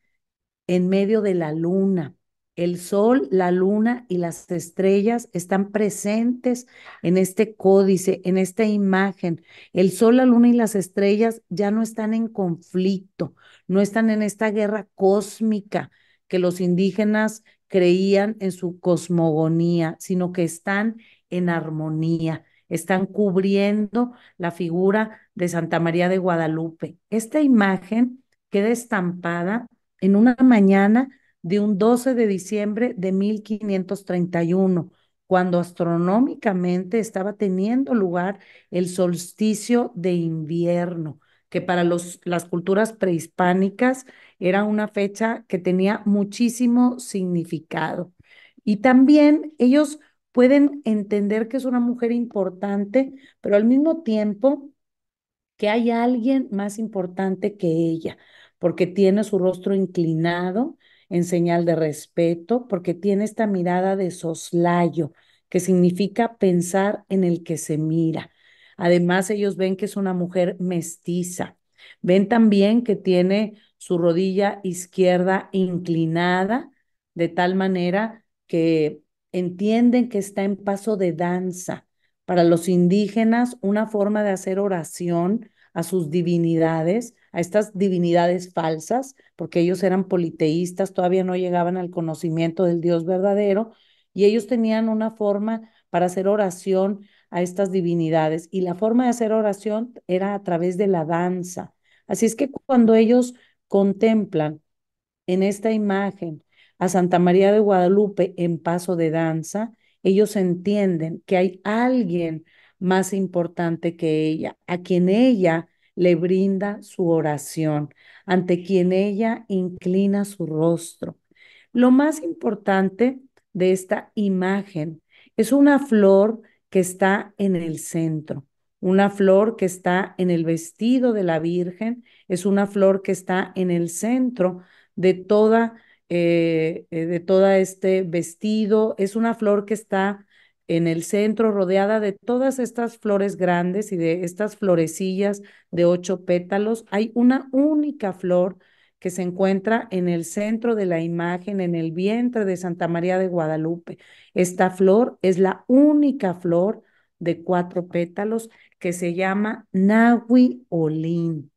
en medio de la luna. El sol, la luna y las estrellas están presentes en este códice, en esta imagen. El sol, la luna y las estrellas ya no están en conflicto, no están en esta guerra cósmica, que los indígenas creían en su cosmogonía, sino que están en armonía, están cubriendo la figura de Santa María de Guadalupe. Esta imagen queda estampada en una mañana de un 12 de diciembre de 1531, cuando astronómicamente estaba teniendo lugar el solsticio de invierno que para las culturas prehispánicas era una fecha que tenía muchísimo significado. Y también ellos pueden entender que es una mujer importante, pero al mismo tiempo que hay alguien más importante que ella, porque tiene su rostro inclinado en señal de respeto, porque tiene esta mirada de soslayo, que significa pensar en el que se mira Además, ellos ven que es una mujer mestiza. Ven también que tiene su rodilla izquierda inclinada de tal manera que entienden que está en paso de danza. Para los indígenas, una forma de hacer oración a sus divinidades, a estas divinidades falsas, porque ellos eran politeístas, todavía no llegaban al conocimiento del Dios verdadero, y ellos tenían una forma para hacer oración a estas divinidades y la forma de hacer oración era a través de la danza. Así es que cuando ellos contemplan en esta imagen a Santa María de Guadalupe en paso de danza, ellos entienden que hay alguien más importante que ella, a quien ella le brinda su oración, ante quien ella inclina su rostro. Lo más importante de esta imagen es una flor que está en el centro. Una flor que está en el vestido de la Virgen es una flor que está en el centro de toda, eh, eh, de todo este vestido. Es una flor que está en el centro, rodeada de todas estas flores grandes y de estas florecillas de ocho pétalos. Hay una única flor que se encuentra en el centro de la imagen, en el vientre de Santa María de Guadalupe. Esta flor es la única flor de cuatro pétalos que se llama Nahui Olin.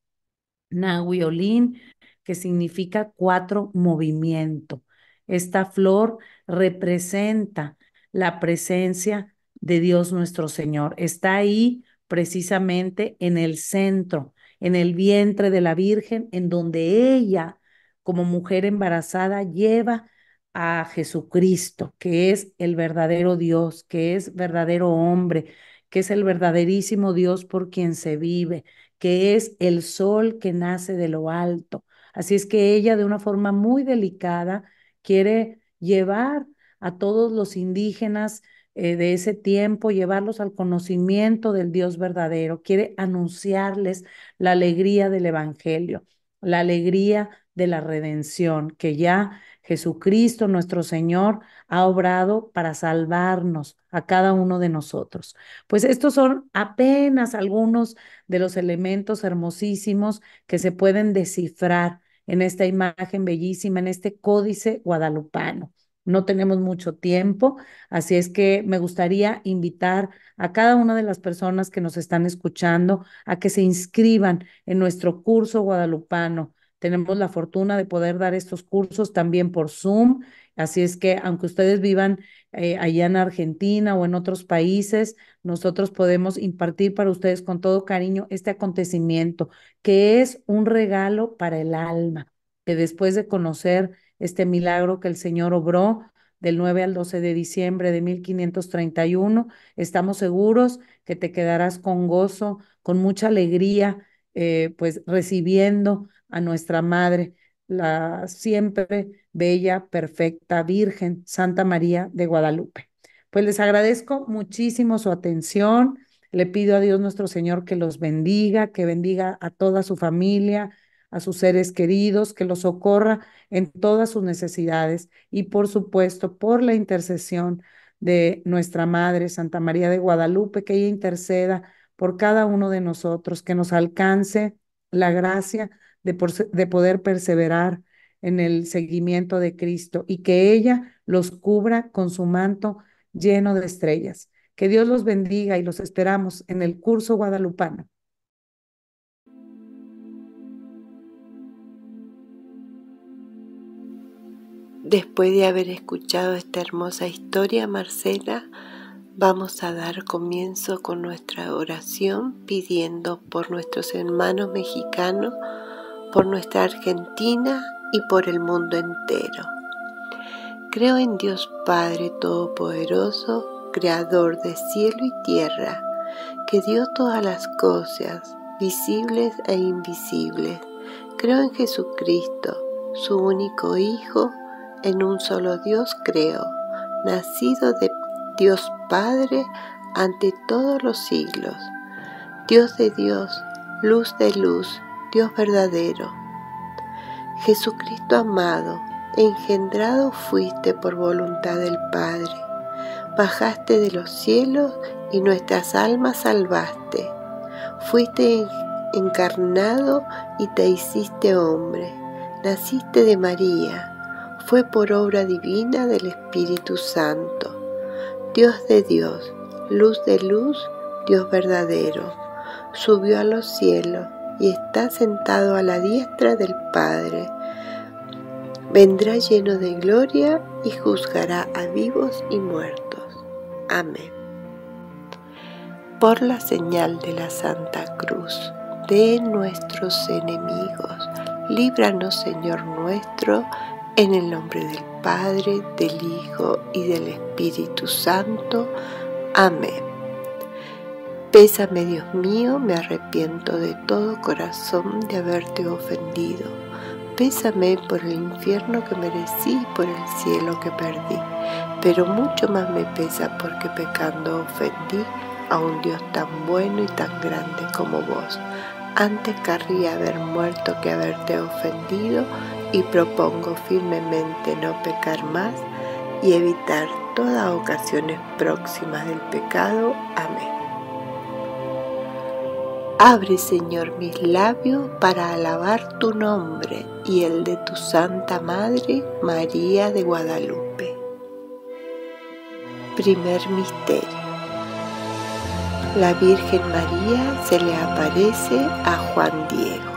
Olin, que significa cuatro movimiento. Esta flor representa la presencia de Dios nuestro Señor. Está ahí precisamente en el centro en el vientre de la Virgen, en donde ella, como mujer embarazada, lleva a Jesucristo, que es el verdadero Dios, que es verdadero hombre, que es el verdaderísimo Dios por quien se vive, que es el sol que nace de lo alto. Así es que ella de una forma muy delicada quiere llevar a todos los indígenas eh, de ese tiempo, llevarlos al conocimiento del Dios verdadero, quiere anunciarles la alegría del Evangelio, la alegría de la redención, que ya Jesucristo nuestro Señor ha obrado para salvarnos a cada uno de nosotros. Pues estos son apenas algunos de los elementos hermosísimos que se pueden descifrar en esta imagen bellísima, en este códice guadalupano no tenemos mucho tiempo, así es que me gustaría invitar a cada una de las personas que nos están escuchando a que se inscriban en nuestro curso guadalupano. Tenemos la fortuna de poder dar estos cursos también por Zoom, así es que aunque ustedes vivan eh, allá en Argentina o en otros países, nosotros podemos impartir para ustedes con todo cariño este acontecimiento, que es un regalo para el alma, que después de conocer este milagro que el Señor obró del 9 al 12 de diciembre de 1531. Estamos seguros que te quedarás con gozo, con mucha alegría, eh, pues recibiendo a nuestra Madre, la siempre bella, perfecta Virgen, Santa María de Guadalupe. Pues les agradezco muchísimo su atención. Le pido a Dios nuestro Señor que los bendiga, que bendiga a toda su familia, a sus seres queridos, que los socorra en todas sus necesidades y por supuesto por la intercesión de nuestra Madre Santa María de Guadalupe, que ella interceda por cada uno de nosotros, que nos alcance la gracia de, de poder perseverar en el seguimiento de Cristo y que ella los cubra con su manto lleno de estrellas. Que Dios los bendiga y los esperamos en el curso guadalupano. Después de haber escuchado esta hermosa historia, Marcela, vamos a dar comienzo con nuestra oración pidiendo por nuestros hermanos mexicanos, por nuestra Argentina y por el mundo entero. Creo en Dios Padre Todopoderoso, Creador de cielo y tierra, que dio todas las cosas, visibles e invisibles. Creo en Jesucristo, su único Hijo, en un solo Dios creo, nacido de Dios Padre ante todos los siglos. Dios de Dios, luz de luz, Dios verdadero. Jesucristo amado, engendrado fuiste por voluntad del Padre. Bajaste de los cielos y nuestras almas salvaste. Fuiste encarnado y te hiciste hombre. Naciste de María fue por obra divina del Espíritu Santo. Dios de Dios, luz de luz, Dios verdadero, subió a los cielos y está sentado a la diestra del Padre. Vendrá lleno de gloria y juzgará a vivos y muertos. Amén. Por la señal de la Santa Cruz de nuestros enemigos, líbranos Señor nuestro, en el nombre del Padre, del Hijo y del Espíritu Santo. Amén. Pésame, Dios mío, me arrepiento de todo corazón de haberte ofendido. Pésame por el infierno que merecí y por el cielo que perdí. Pero mucho más me pesa porque pecando ofendí a un Dios tan bueno y tan grande como vos. Antes querría haber muerto que haberte ofendido y propongo firmemente no pecar más y evitar todas ocasiones próximas del pecado. Amén. Abre, Señor, mis labios para alabar tu nombre y el de tu Santa Madre, María de Guadalupe. Primer Misterio. La Virgen María se le aparece a Juan Diego.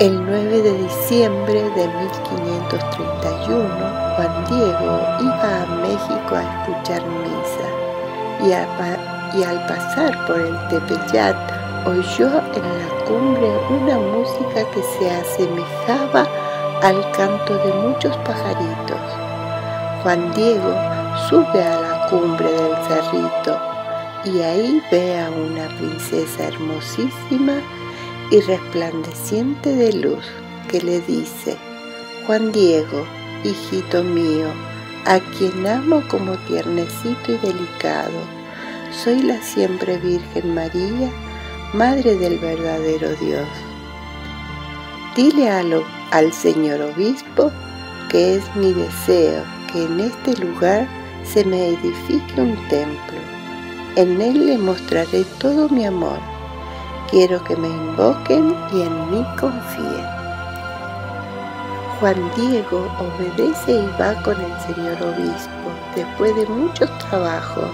El 9 de diciembre de 1531, Juan Diego iba a México a escuchar misa y, al pasar por el Tepeyat oyó en la cumbre una música que se asemejaba al canto de muchos pajaritos. Juan Diego sube a la cumbre del cerrito y ahí ve a una princesa hermosísima y resplandeciente de luz que le dice, Juan Diego, hijito mío, a quien amo como tiernecito y delicado, soy la siempre Virgen María, Madre del verdadero Dios. Dile al Señor Obispo que es mi deseo que en este lugar se me edifique un templo. En él le mostraré todo mi amor Quiero que me invoquen y en mí confíen. Juan Diego obedece y va con el señor obispo. Después de muchos trabajos,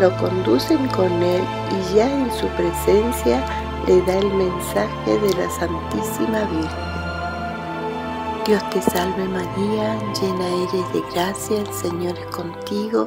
lo conducen con él y ya en su presencia le da el mensaje de la Santísima Virgen. Dios te salve María, llena eres de gracia, el Señor es contigo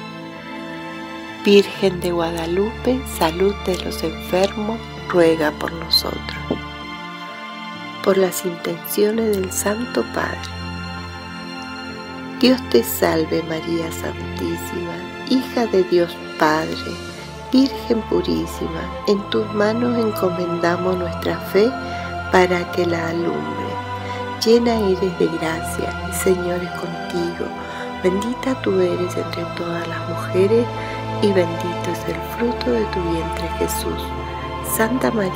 Virgen de Guadalupe, salud de los enfermos, ruega por nosotros. Por las intenciones del Santo Padre. Dios te salve María Santísima, hija de Dios Padre, Virgen purísima, en tus manos encomendamos nuestra fe para que la alumbre. Llena eres de gracia, el Señor es contigo, bendita tú eres entre todas las mujeres, y bendito es el fruto de tu vientre Jesús. Santa María,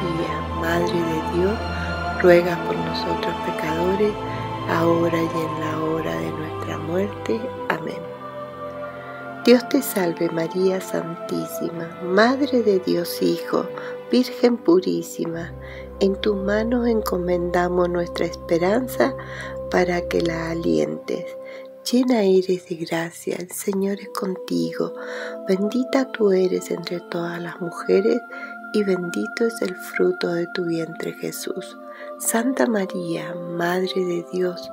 Madre de Dios, ruega por nosotros pecadores, ahora y en la hora de nuestra muerte. Amén. Dios te salve María Santísima, Madre de Dios Hijo, Virgen Purísima, en tus manos encomendamos nuestra esperanza para que la alientes llena eres de gracia, el Señor es contigo, bendita tú eres entre todas las mujeres, y bendito es el fruto de tu vientre Jesús. Santa María, Madre de Dios,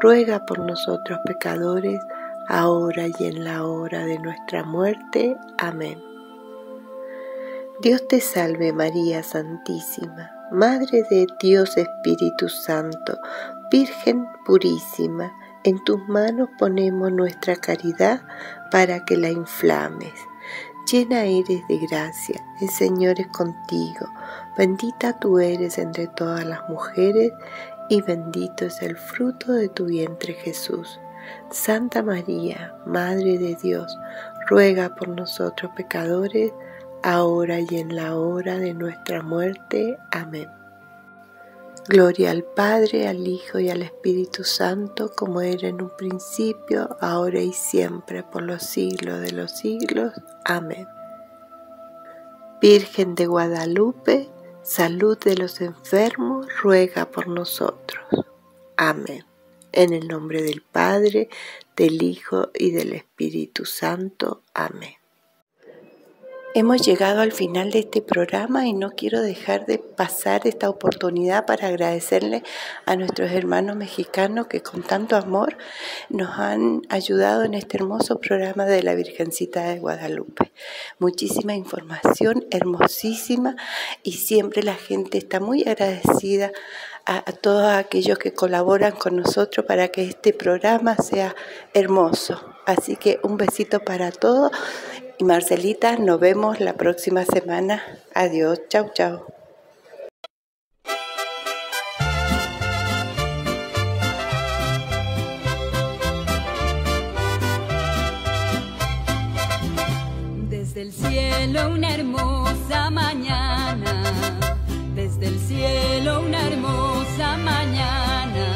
ruega por nosotros pecadores, ahora y en la hora de nuestra muerte. Amén. Dios te salve María Santísima, Madre de Dios Espíritu Santo, Virgen purísima, en tus manos ponemos nuestra caridad para que la inflames. Llena eres de gracia, el Señor es contigo. Bendita tú eres entre todas las mujeres y bendito es el fruto de tu vientre Jesús. Santa María, Madre de Dios, ruega por nosotros pecadores, ahora y en la hora de nuestra muerte. Amén. Gloria al Padre, al Hijo y al Espíritu Santo, como era en un principio, ahora y siempre, por los siglos de los siglos. Amén. Virgen de Guadalupe, salud de los enfermos, ruega por nosotros. Amén. En el nombre del Padre, del Hijo y del Espíritu Santo. Amén. Hemos llegado al final de este programa y no quiero dejar de pasar esta oportunidad para agradecerle a nuestros hermanos mexicanos que con tanto amor nos han ayudado en este hermoso programa de la Virgencita de Guadalupe. Muchísima información hermosísima y siempre la gente está muy agradecida a, todos aquellos que colaboran con nosotros para que este programa sea hermoso. Así que un besito para todos y Marcelita, nos vemos la próxima semana. Adiós, chau, chau. Desde el cielo una hermosa mañana, desde el cielo una hermosa mañana,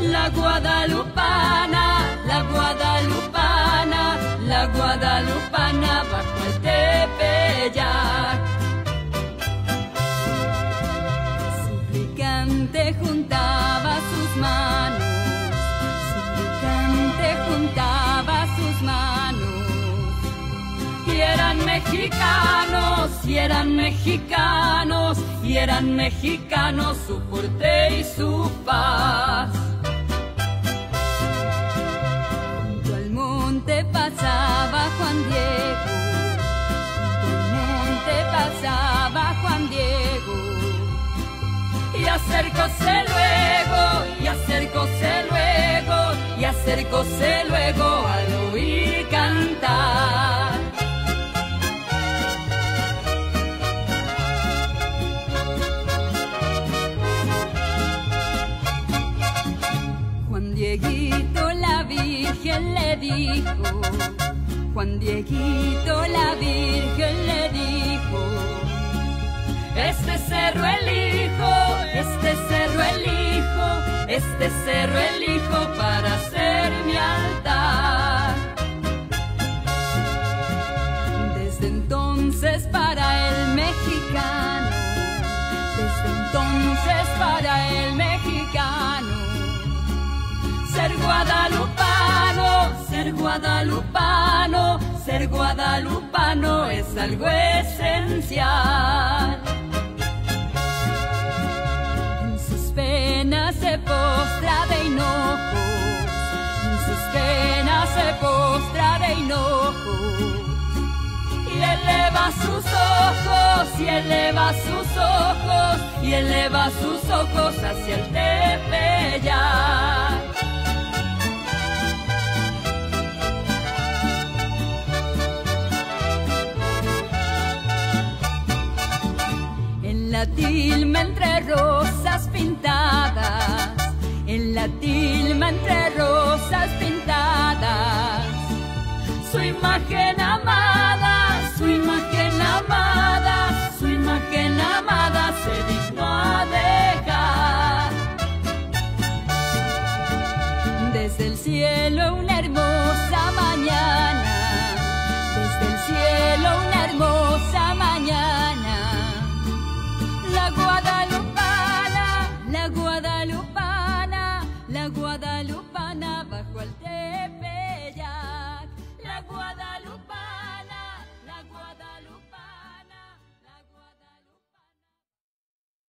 la guadalupana mexicanos, y eran mexicanos, y eran mexicanos su porte y su paz. Junto al monte pasaba Juan Diego, junto al monte pasaba Juan Diego, y acercóse luego, y acercóse luego, y acercóse luego a oír cantar. Dieguito la Virgen le dijo, este cerro elijo, este cerro elijo, este cerro elijo para ser mi altar. Desde entonces para el mexicano, desde entonces para el mexicano, ser Guadalupe ser guadalupano, ser guadalupano es algo esencial. En sus penas se postra de hinojos, en sus penas se postra de hinojos. Y eleva sus ojos, y eleva sus ojos, y eleva sus ojos hacia el Tepeyac. la tilma entre rosas pintadas, en la tilma entre rosas pintadas. Su imagen amada, su imagen amada, su imagen amada se dignó a dejar. Desde el cielo una